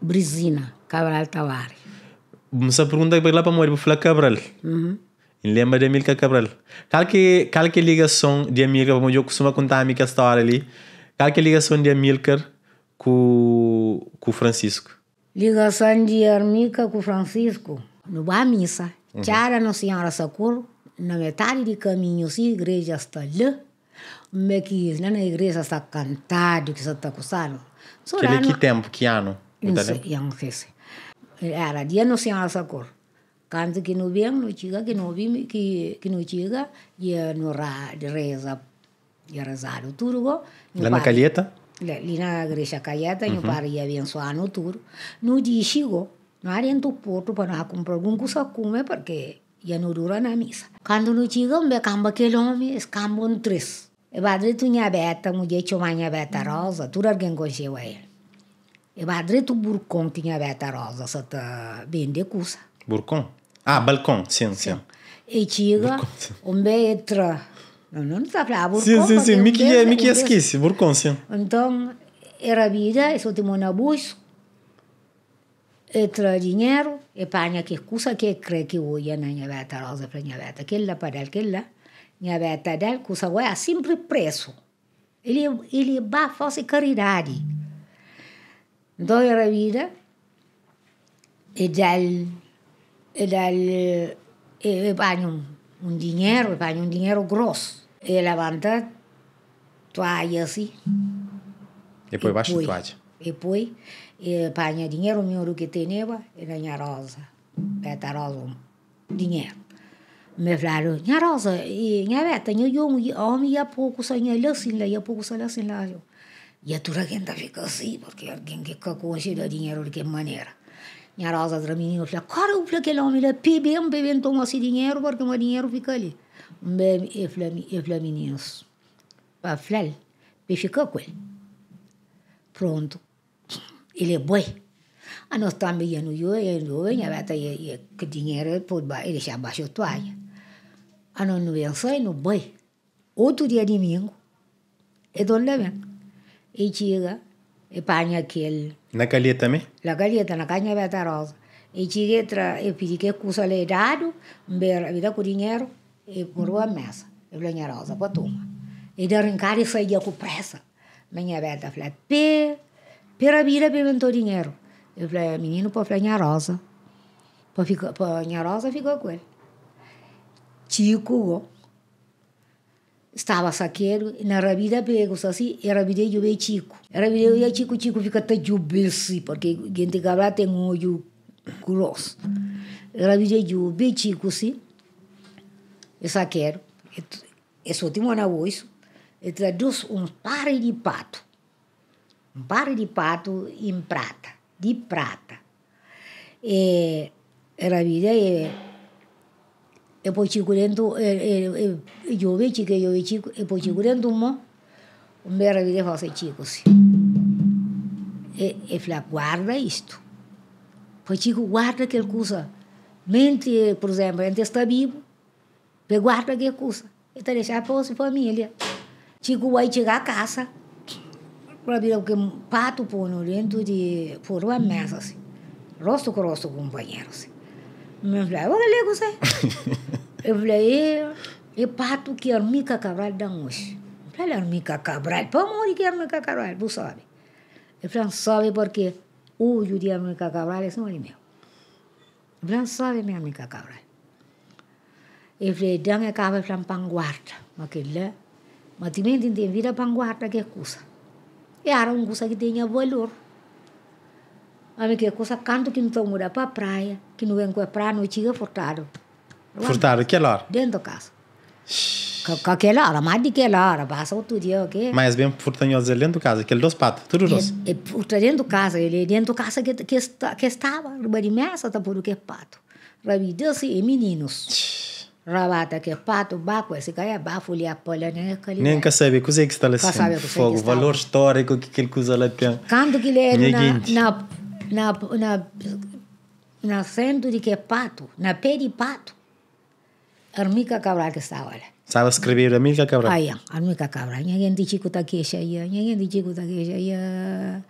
Brizina, Cabral Tavares. Você pergunta para lá para morrer, para falar Cabral. Uhum. Lembra de Amílcar Cabral? Cara que, ligação de Amílcar, como eu costumo contar a minha história ali, cara ligação de Amílcar com, com Francisco? Ligação de Amílcar com Francisco? No boa missa. Uhum. Tiara Nossa Senhora Socorro, na metade do caminho, se a igreja está lá, me quis, na igreja está cantado, que está acusado. Que que tempo, que ano? Não sei, não sei. Era dia Nossa Senhora Socorro kanzu kino bien no chiga kino bimi ki kino chiga ya no ra de reza ya rezado turgo la na calieta la lina grecha calieta uh -huh. par ya bien suano tur no dishigo no arian tu porto para comprar un cosa come porque ya no dura na misa cuando no chiga me camba que lo mi es cambo un tres e badre tu nya beta mu je choma nya beta rosa tu alguien goche wa e badre tu burcon tinha beta rosa sata vende cusa burcon ah, balcão, sim, sim. E chega, um metro. Não, não está para burcão. Sim, sim, sim. Me que, me que esquece, burcão, sim. Então, era vida, só tem um abuso. Entra dinheiro, e paga que coisa que crê que hoje na minha beta rosa para minha que ela para aquela, minha beta dela, coisa é sempre preso. Ele, ele vai fazer caridade. Então, era vida, e dela dá-lhe eu eh, banho eh, um, um dinheiro, eu banho um dinheiro grosso. ele levanta toalha assim. Depois baixa a toalha. Depois, eu eh, banho dinheiro, o meu que tinha, e ganha rosa. a rosa, dinheiro. Me falaram, minha rosa, e minha beta, eu homem, e a pouco, só ia assim, lá, e a pouco, só assim, lá. E a tua gente fica assim, porque alguém que cacou cheio de dinheiro de que maneira. Iar azi ați rămâne și la care o plecă la omile? Pibem, pibem, toma si dinheiro, porque o dinheiro fica ali. Bem, e flaminense. Para flel, pe fica com ele Pronto. Ele é boi. A nós também ia no eu, ia no não ia bata, ia, ia, que dinheiro, por baixo, ele já baixou toalha. A nós não ia sair no boi. Outro dia domingo, é dono vem E chega, e panha aquele na Galheta também? Na Galheta, na Canha Rosa E cheguei tra, e pedi que eu curso alidário, me dá com dinheiro, e por uma mesa. Eu falei, Rosa, para turma. E de arrancar e saía com pressa. Minha beta falou, pê, pera vira, perguntou dinheiro. Eu falei, menino, para falar, Rosa. Para a Rosa ficou com ele. Chico, estava saqueiro, na rabida pego assim, e vida eu bem chico. vida eu chico, chico fica até jubelsi, porque gente cabra tem um olho grosso. vida eu bem chico assim, e é saqueiro, e é é só tem uma voz, e traduz um par de pato, um par de pato em prata, de prata. E rabidei epochikurendu eh, eh, eh, yove chike yove chiku epochikurendumo umberavire fase chikusi fla guarda isto pois chico guarda aquele coisa mente por exemplo mente está vivo pe guarda aquele coisa e tá deixar para sua família chico vai chegar a casa para virar que pato por no dentro de por uma mesa assim rosto com rosto companheiro assim me falou o que é que você eu falei e patu que armica cabral da uns ele armica cabral para onde que armica cabral você sabe eu falei sabe porque o de armica cabral é só é meu eu falei sabe minha armica cabral eu falei dan é cabral para panguarda mas que lá né? mas também tem vida panguarda que é coisa e é, era um coisa que tinha valor a minha coisa canto que não tão muda para praia que não vem com a praia não chega fortado Furtaram que hora? Dentro da casa. Aquela hora, mais de aquela hora, passa outro dia, ok? Mas é bem furtanhoso dentro da casa, aquele dos patos, tudo doce. É e é dentro da casa, ele dentro da casa que, que, que estava, barimessa, tá por que pato. Rabidoso e meninos. Rabata que pato, baco, esse cara é bafo, lhe apolha nem né, aquele. Nem que sabe, que que está lá assim, fogo, valor histórico que ele usa lá Canto Quando que ele é na, na, na, na, na centro de que pato, na pé de pato. Armica Cabral que estava lá. Sabe escrever Armica Cabral? Ah, yeah, é. Armica Cabral. Ninguém disse que está aqui, ninguém disse que é está aqui.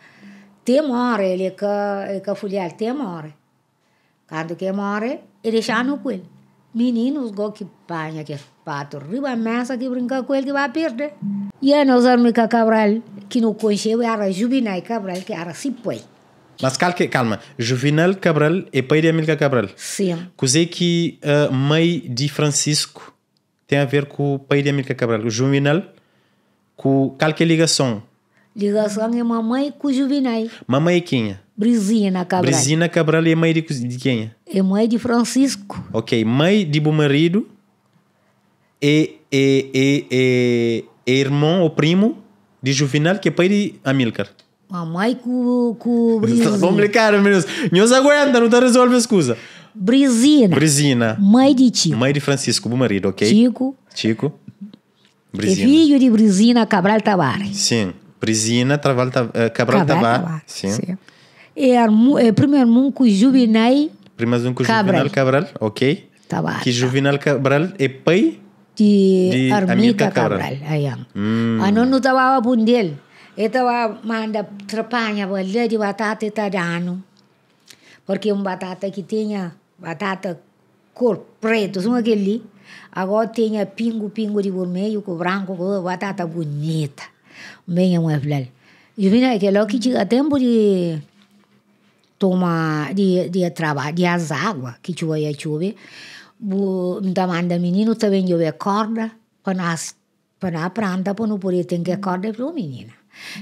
Temor, ele é que, ele que folhear, temor. Quando que morre, ele já não com ele. Meninos go que panha que pato, riba mesa que brinca com ele que vai perder. E a nós Armica Cabral, que não conheceu, era Jubinai Cabral, que era Cipoi. Assim, mas calma, calma. Juvenal Cabral é pai de Amílcar Cabral. Sim. Cozei que uh, mãe de Francisco tem a ver com o pai de Amílcar Cabral. O Juvenal, com qualquer ligação. Ligação é mamãe com o Juvenal. Mamãe é quem? Brisina Cabral. Brisina Cabral é mãe de, de quem? É mãe de Francisco. Ok. Mãe de bom marido e é, irmão ou primo de Juvenal, que é pai de Amílcar. Mamãe cu, cu brisina. Está complicado, meninos. Não se aguenta, não te resolve a escusa. Brisina. Brisina. Mãe de Chico. Mãe de Francisco, meu marido, ok? Chico. Chico. Brisina. É filho de Brisina Cabral Tavares. Sim. Brisina eh, Cabral, Cabral Tavares. Tavares. Sim. Sim. É, é primeiro com Juvenal Primeiro com Juvenal Cabral, ok? Tavares. Que tá. Juvenal Cabral é pai de, de Armita Cabral. Cabral. Aí, hum. Ah, a não estava a pundel. Então a manda trapanha bolha de batata italiano, porque uma batata que tinha batata cor preta, que aquele, agora tinha pingo-pingo de vermelho com branco, com batata bonita. Bem, é um flor. E vem aquela que tinha tempo de tomar, de, de trabalhar, de as águas que tinha chover, me manda menino também chover corda, para nós, para a planta, para não poder ter corda para o menino.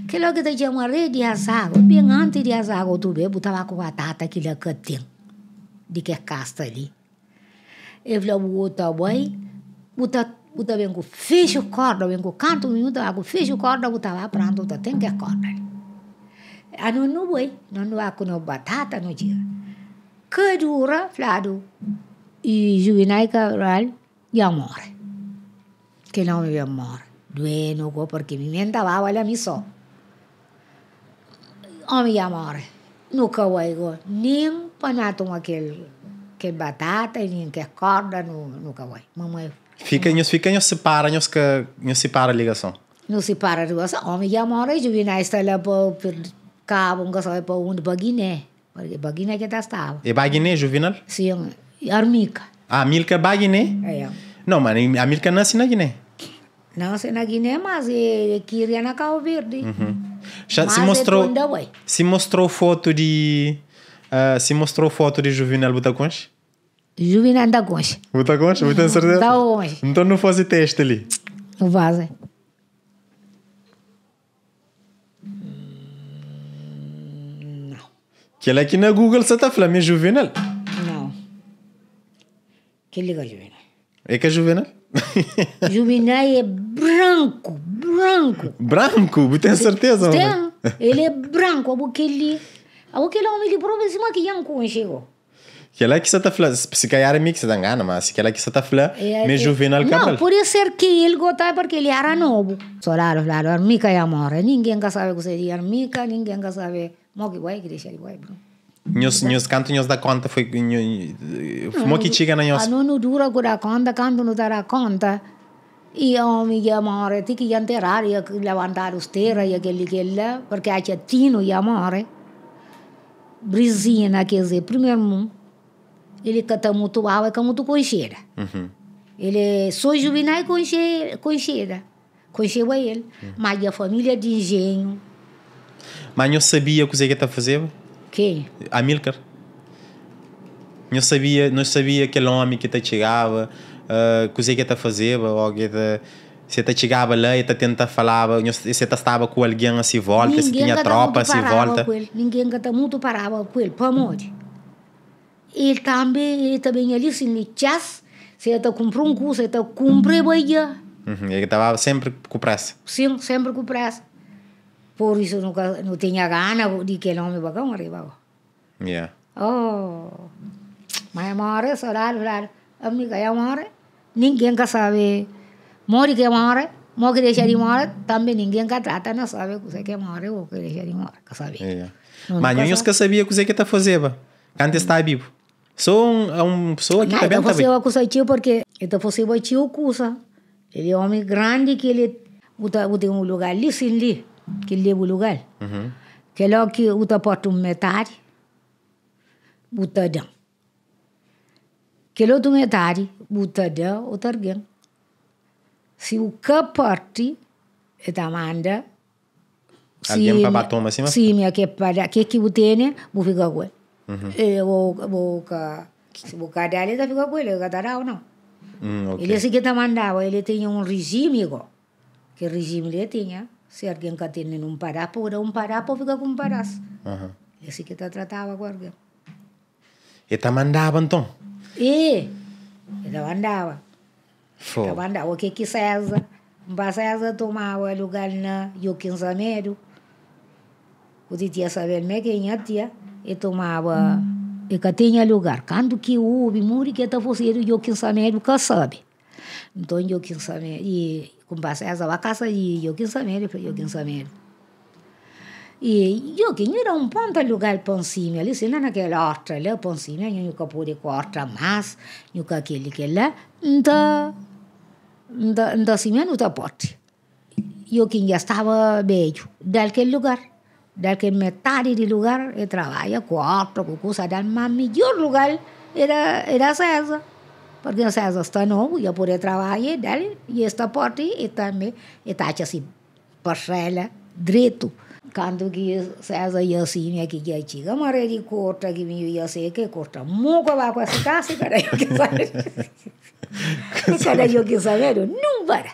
Kelo kita jamare di azago, bem di azago tu be, botava com a tata que lhe catem, de que é casta ali. Eu falei, o outro tá boy, buta, buta bem com fecho corda, bem com canto minuto, ago fecho corda, botava pranto, tá tem que corda. A não não boy, não no aco no batata no dia. Que dura, flado. E juinai cabral, e amor. Que não me amor do enojo, porque me mentava, olha a mim só. Homem oh, amor, nunca oigo nem panatum aquele que batata e nem que corda, nunca oigo. Mamãe. Fica, nos fica, nos separa, nos que, nos separa oh, a ligação. nos separa a ligação. Homem oh, amor, eu vi na estrela para cabo, um gasolho por onde, para Porque Baguiné que tá estava. E Baguiné, Juvenal? Sim, Armica. Ah, a Milka Baguiné? É. Não, mas a Milka nasce na Guiné não Nasce na Guiné, mas é, é, queria na Cabo Verde. Uhum. uhum. Já mas se é mostrou, é se mostrou foto de... Uh, se mostrou foto de Juvenal Butaconche? Juvenal Butaconche. Butaconche? tenho certeza? Então não fosse teste ali? Não fazem. Aquele é aqui na Google você está falando, é Juvenal? Não. Que liga Juvenal? É que é Juvenal? (laughs) Juminai é branco, branco. Branco? você Tem certeza? Tem. (laughs) Ele é branco, aquele... Aquele é homem de prova se maquiando é com o chego. Aquela é que você está falando, tá se calhar é que você está enganando, mas aquela que você está falando, é, me juvenal cabelo. Não, pode ser que ele gostava porque ele era novo. Solar, solar, armica e amor. Eh? Ninguém sabe o que seria armica, ninguém sabe... que vai, que deixa ele vai, Bruno ños ños canto da conta foi mo que chega na nossa não no dura gura conta canto no dará conta e homem e amore tem que enterrar e levantar os terra e aquele que lá porque há tino e amore Brisinha, quer dizer primeiro mundo ele canta muito alto e muito concheira uhum. ele sou juvenil concheira concheira concheu ele uhum. mas a família de engenho mas eu sabia o que você ia fazer quem? Amilcar. Eu sabia, não sabia aquele homem que te chegava, uh, que que te fazia, ou que te, se te chegava lá e te tenta falava, se te estava com alguém assim volta, se tinha tropa se volta. Com ele. Ninguém que muito parava com ele, para onde? Ele também, ele também ali se ele chas, se ele comprou um curso, ele cumpre baia. Uhum, ele estava sempre com pressa. Sim, sempre com pressa. Por isso nunca, não tinha gana de que não me bagão arriba. Yeah. Oh, mas morre, sorar, sorar. Amiga, eu morre. Ninguém quer saber. Morre que morre. Morre que deixa de morrer. Também ninguém quer tratar, não sabe o que morre ou que deixa de morrer. Quer saber. Yeah. Mas nenhum que sabia o que está fazendo. Quando está vivo. Sou um, é um pessoa que não, também Não, eu fosse tio porque... Eu então fosse o tio Cusa. Ele é um homem grande que ele... Tem um lugar ali, sim, ali que o lugar. Uhum. Que é logo que o tapoto metade, o tadão. Que é logo metade, o tadão, o targão. Se o capote, é da manda. Alguém para batom mas cima? Sim, minha que é para que que o tenha, vou ficar com ele. Uhum. Vou, vou, o cara ele, tá ficando com ele, cadará ou não. Hum, ele se assim que tá mandava, ele tinha um regime igual. Que regime ele tinha? Se alguém que tinha um parapo, era um parapo, fica com um paraço. Uhum. E assim que te tratava com alguém. E tá mandava então? E, ele mandava. Foi. Ele mandava o que que César. César tomava lugar na Joaquim O dia saber me quem é tia. E tomava, e que tinha lugar. Quando que houve, muri que tá fazendo Joaquim Samério, que sabe. Então Joaquim e quis 와카서 이 여긴 eu 여긴 사메리 e Joaquim era um ponto lugar pãozinho ali, se não naquela outra ali, pãozinho eu nunca pude com outra mas, nunca aquele que lá, então então da cima não tá eu Joaquim já estava beijo, daquele lugar, daquele metade de lugar, eu trabalho com outra, com coisa, mas melhor lugar era, era essa. Porque se as está não, eu poderia trabalhar dele, e esta parte, e também, e tá assim, parcela, direito. Quando que se as aí assim, né, é que já chega, mas de corta, que me ia ser assim, que corta, muito lá com essa casa, para (laughs) eu que saber. Cara, eu que saber, não para.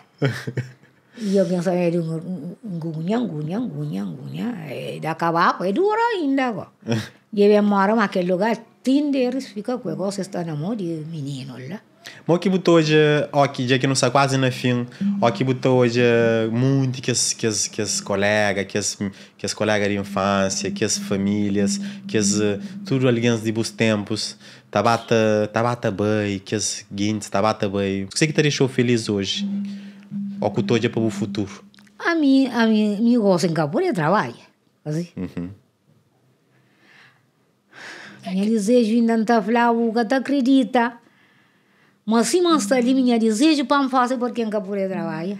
E eu que saber, gunha, gunha, gunha, gunha, é da cavaco, é duro ainda, ó. (laughs) E eu moro naquele lugar, Tinder fica com o negócio está na mão de menino lá. Mas que botou hoje, ó, que já que não está quase na fim, o que botou hoje eh, muito que as, que as, que as colegas, que as, que as colegas de infância, que as famílias, que as, eh, tudo aliança de bons tempos, tabata, tabata bem, que as guintes, tabata bem. O que você que te deixou feliz hoje? Ó, que hoje é para o futuro? A mim, a mim, me gosta em cabo de trabalho, assim. Uhum. É realizei în tăflau că te credita. mas simt în ali minha realizei și pam față porque încă pure trabalho.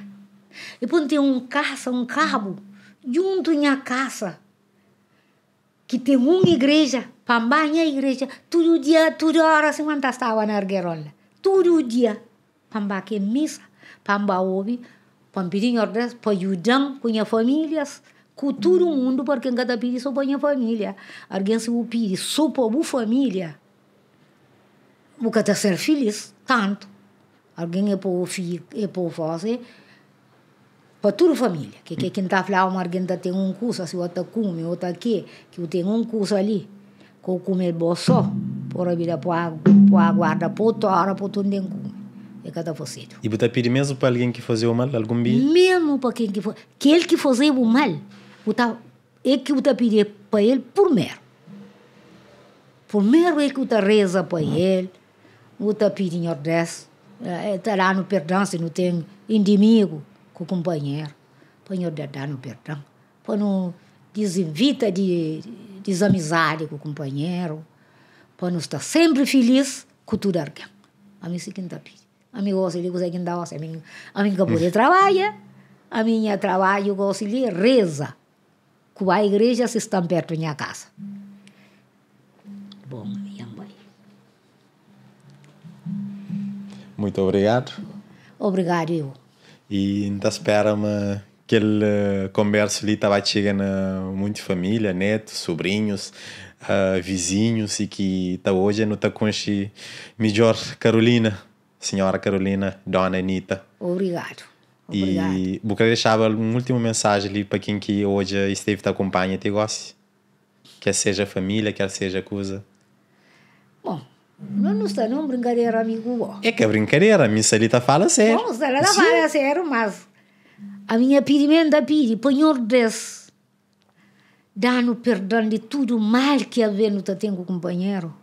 E până tem um caça, um cabo, junto minha casa, que tem uma igreja, pambá minha igreja, todo dia, toda hora se mantastava na erguerola. Todo dia, pambá que missa, pambá ouve, pampirinho ordens, para ajudar com as famílias, Cultura o mundo porque em cada piri só põe família. Alguém se o piri só põe a família. Porque está ser feliz, tanto. Alguém é para o filho, é para o para toda a família. Que, que quem está falando, alguém tá tem um curso, se assim, outra come, tá aqui que eu tenho um curso ali, que eu come é o por para vida para a guarda, para outra hora, para todo mundo come é cada você. E botar pedir mesmo para alguém que fazia o mal, algum bicho Mesmo para quem que foi. Que ele que fazia o mal, é que eu pedi para ele primeiro. Primeiro é que eu reza para ele, eu pedi ordens, estará eh, no perdão se não tem inimigo com o companheiro, para eu dar no perdão, para não desinvita de desamizade com o companheiro, para não estar sempre feliz com tudo alguém. A mim se que não tá pedi. A mim que de conseguir dar, a mim, a mim que (laughs) trabalha, a minha trabalho gosta de reza qual igrejas estão perto da minha casa. Bom, minha mãe. Muito obrigado. Obrigado eu. E ainda então, espera-me que ele eh, converso ali estava tá chegando muita família, netos, sobrinhos, uh, vizinhos e que está hoje não está com melhor Carolina, senhora Carolina, dona Anita. Obrigado. E vou deixar uma última mensagem ali para quem que hoje é esteve te tá acompanha te goste. Quer seja família, quer seja coisa. Bom, não nos dá não é brincadeira, amigo. É que é brincadeira, a minha salita tá fala sério. Bom, salita tá Sim. fala sério, mas a minha pedimenta pede, Senhor Deus, dá-nos perdão de tudo mal que a vendo te tem com companheiro.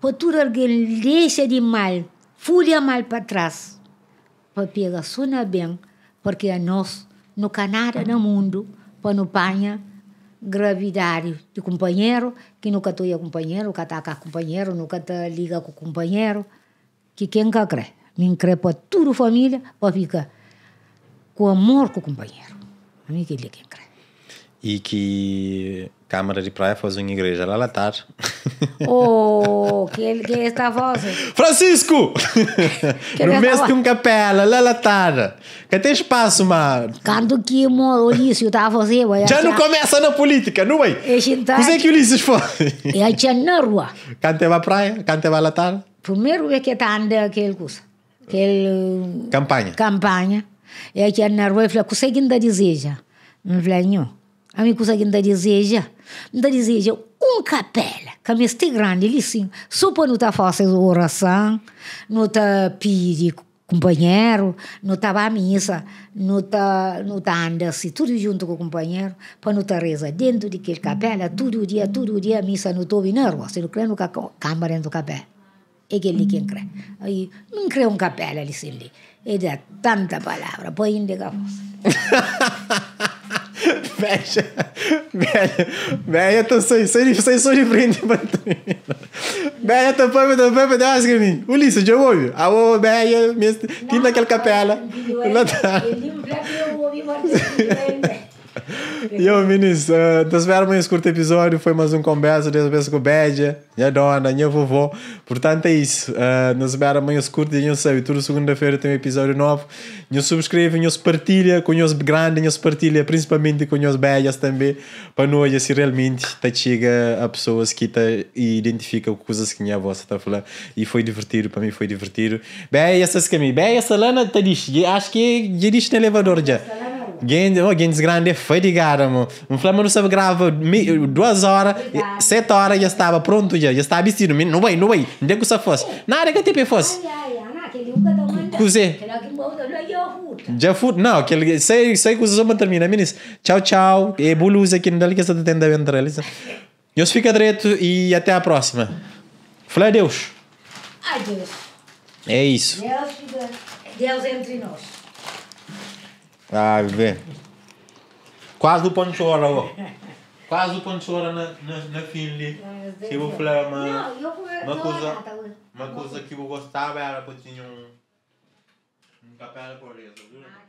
Para tudo alguém deixa de mal, fúria mal para trás, para pegar sua na bem porque a nós, no Canadá, no mundo, para não apanhar gravidário de companheiro, que nunca tem companheiro, nunca está com companheiro, nunca tá liga com companheiro, que quem quer crê? Me crê para toda a família, para ficar com amor com o companheiro. A mim que ele é quem crê. E que Câmara de Praia faz uma igreja lá tarde. Oh, que que esta voz? Francisco! Que no mesmo que uma capela, lá tarde. Que tem espaço, mano. Quando que o Ulisses tá fazer. Já não começa na política, não é? Como é que Ulisses foi? aí tinha na rua. Quando praia, quando na tarde. Primeiro é que está andando aquele coisa. Aquele... Campanha. Campanha. E É que na rua, e falei, consegue ainda deseja? Não falei, não. A mim Amicus ainda deseja, ainda deseja um capela, que me este grande, licinho, só para não estar tá fazendo oração, não estar tá pedir companheiro, não estava tá à missa, não está não tá andando assim, tudo junto com o companheiro, para não estar reza dentro de daquele capela, todo dia, todo dia, a missa não estou na rua, se não crê, nunca cama do capela. É ele quem crê. Aí, não crê um capela, sim ele. E é dá tanta palavra, põe ainda a força. (laughs) Veja, veja, to sei, sei, sei, so že prende pa termina. Veja, to pa me, to pa me das que mim. Ulisse, já ouve? A o veja, tinha aquela capela. Lá tá. Yo, minis, uh, das mais curto episódio foi mais um conversa de vez com Bédia, minha dona, minha vovó. Portanto, é isso. Uh, nos mais curto e sei, tudo segunda-feira tem um episódio novo. Nós subscreve, nós partilha com os grandes, nos partilha principalmente com os Bédias também, para nós, se realmente te chega a pessoas que te identificam com coisas que a vossa está a falar. E foi divertido, para mim foi divertido. Bem, essa é caminho. Bem, lana te diz, acho que é, já disse no elevador já. Gente, oh, gente Grande é fatigado, mano. Um flamengo sabe gravar, duas horas, sete horas já estava pronto, já, já estava vestido. Não vai, não vai. Onde é que você fosse? Nada é que tipo fosse. Cusê. Já fui, não, aquele, sei, sei que usou uma termina, meninas. Tchau, tchau. E bulusa aqui, não dá é que você está tentando entrar ali. Deus fica direito e até a próxima. Fala Ai Deus. Adeus. É isso. Deus, Deus entre nós. Ah, vê. Quase o pão chora, ó. Quase o pão chora na, na, na Finley. É, Se eu vou é. ah, falar é uma, uma coisa. Uma coisa que eu gostava era que tinha um. Um capela por isso, viu? Ah,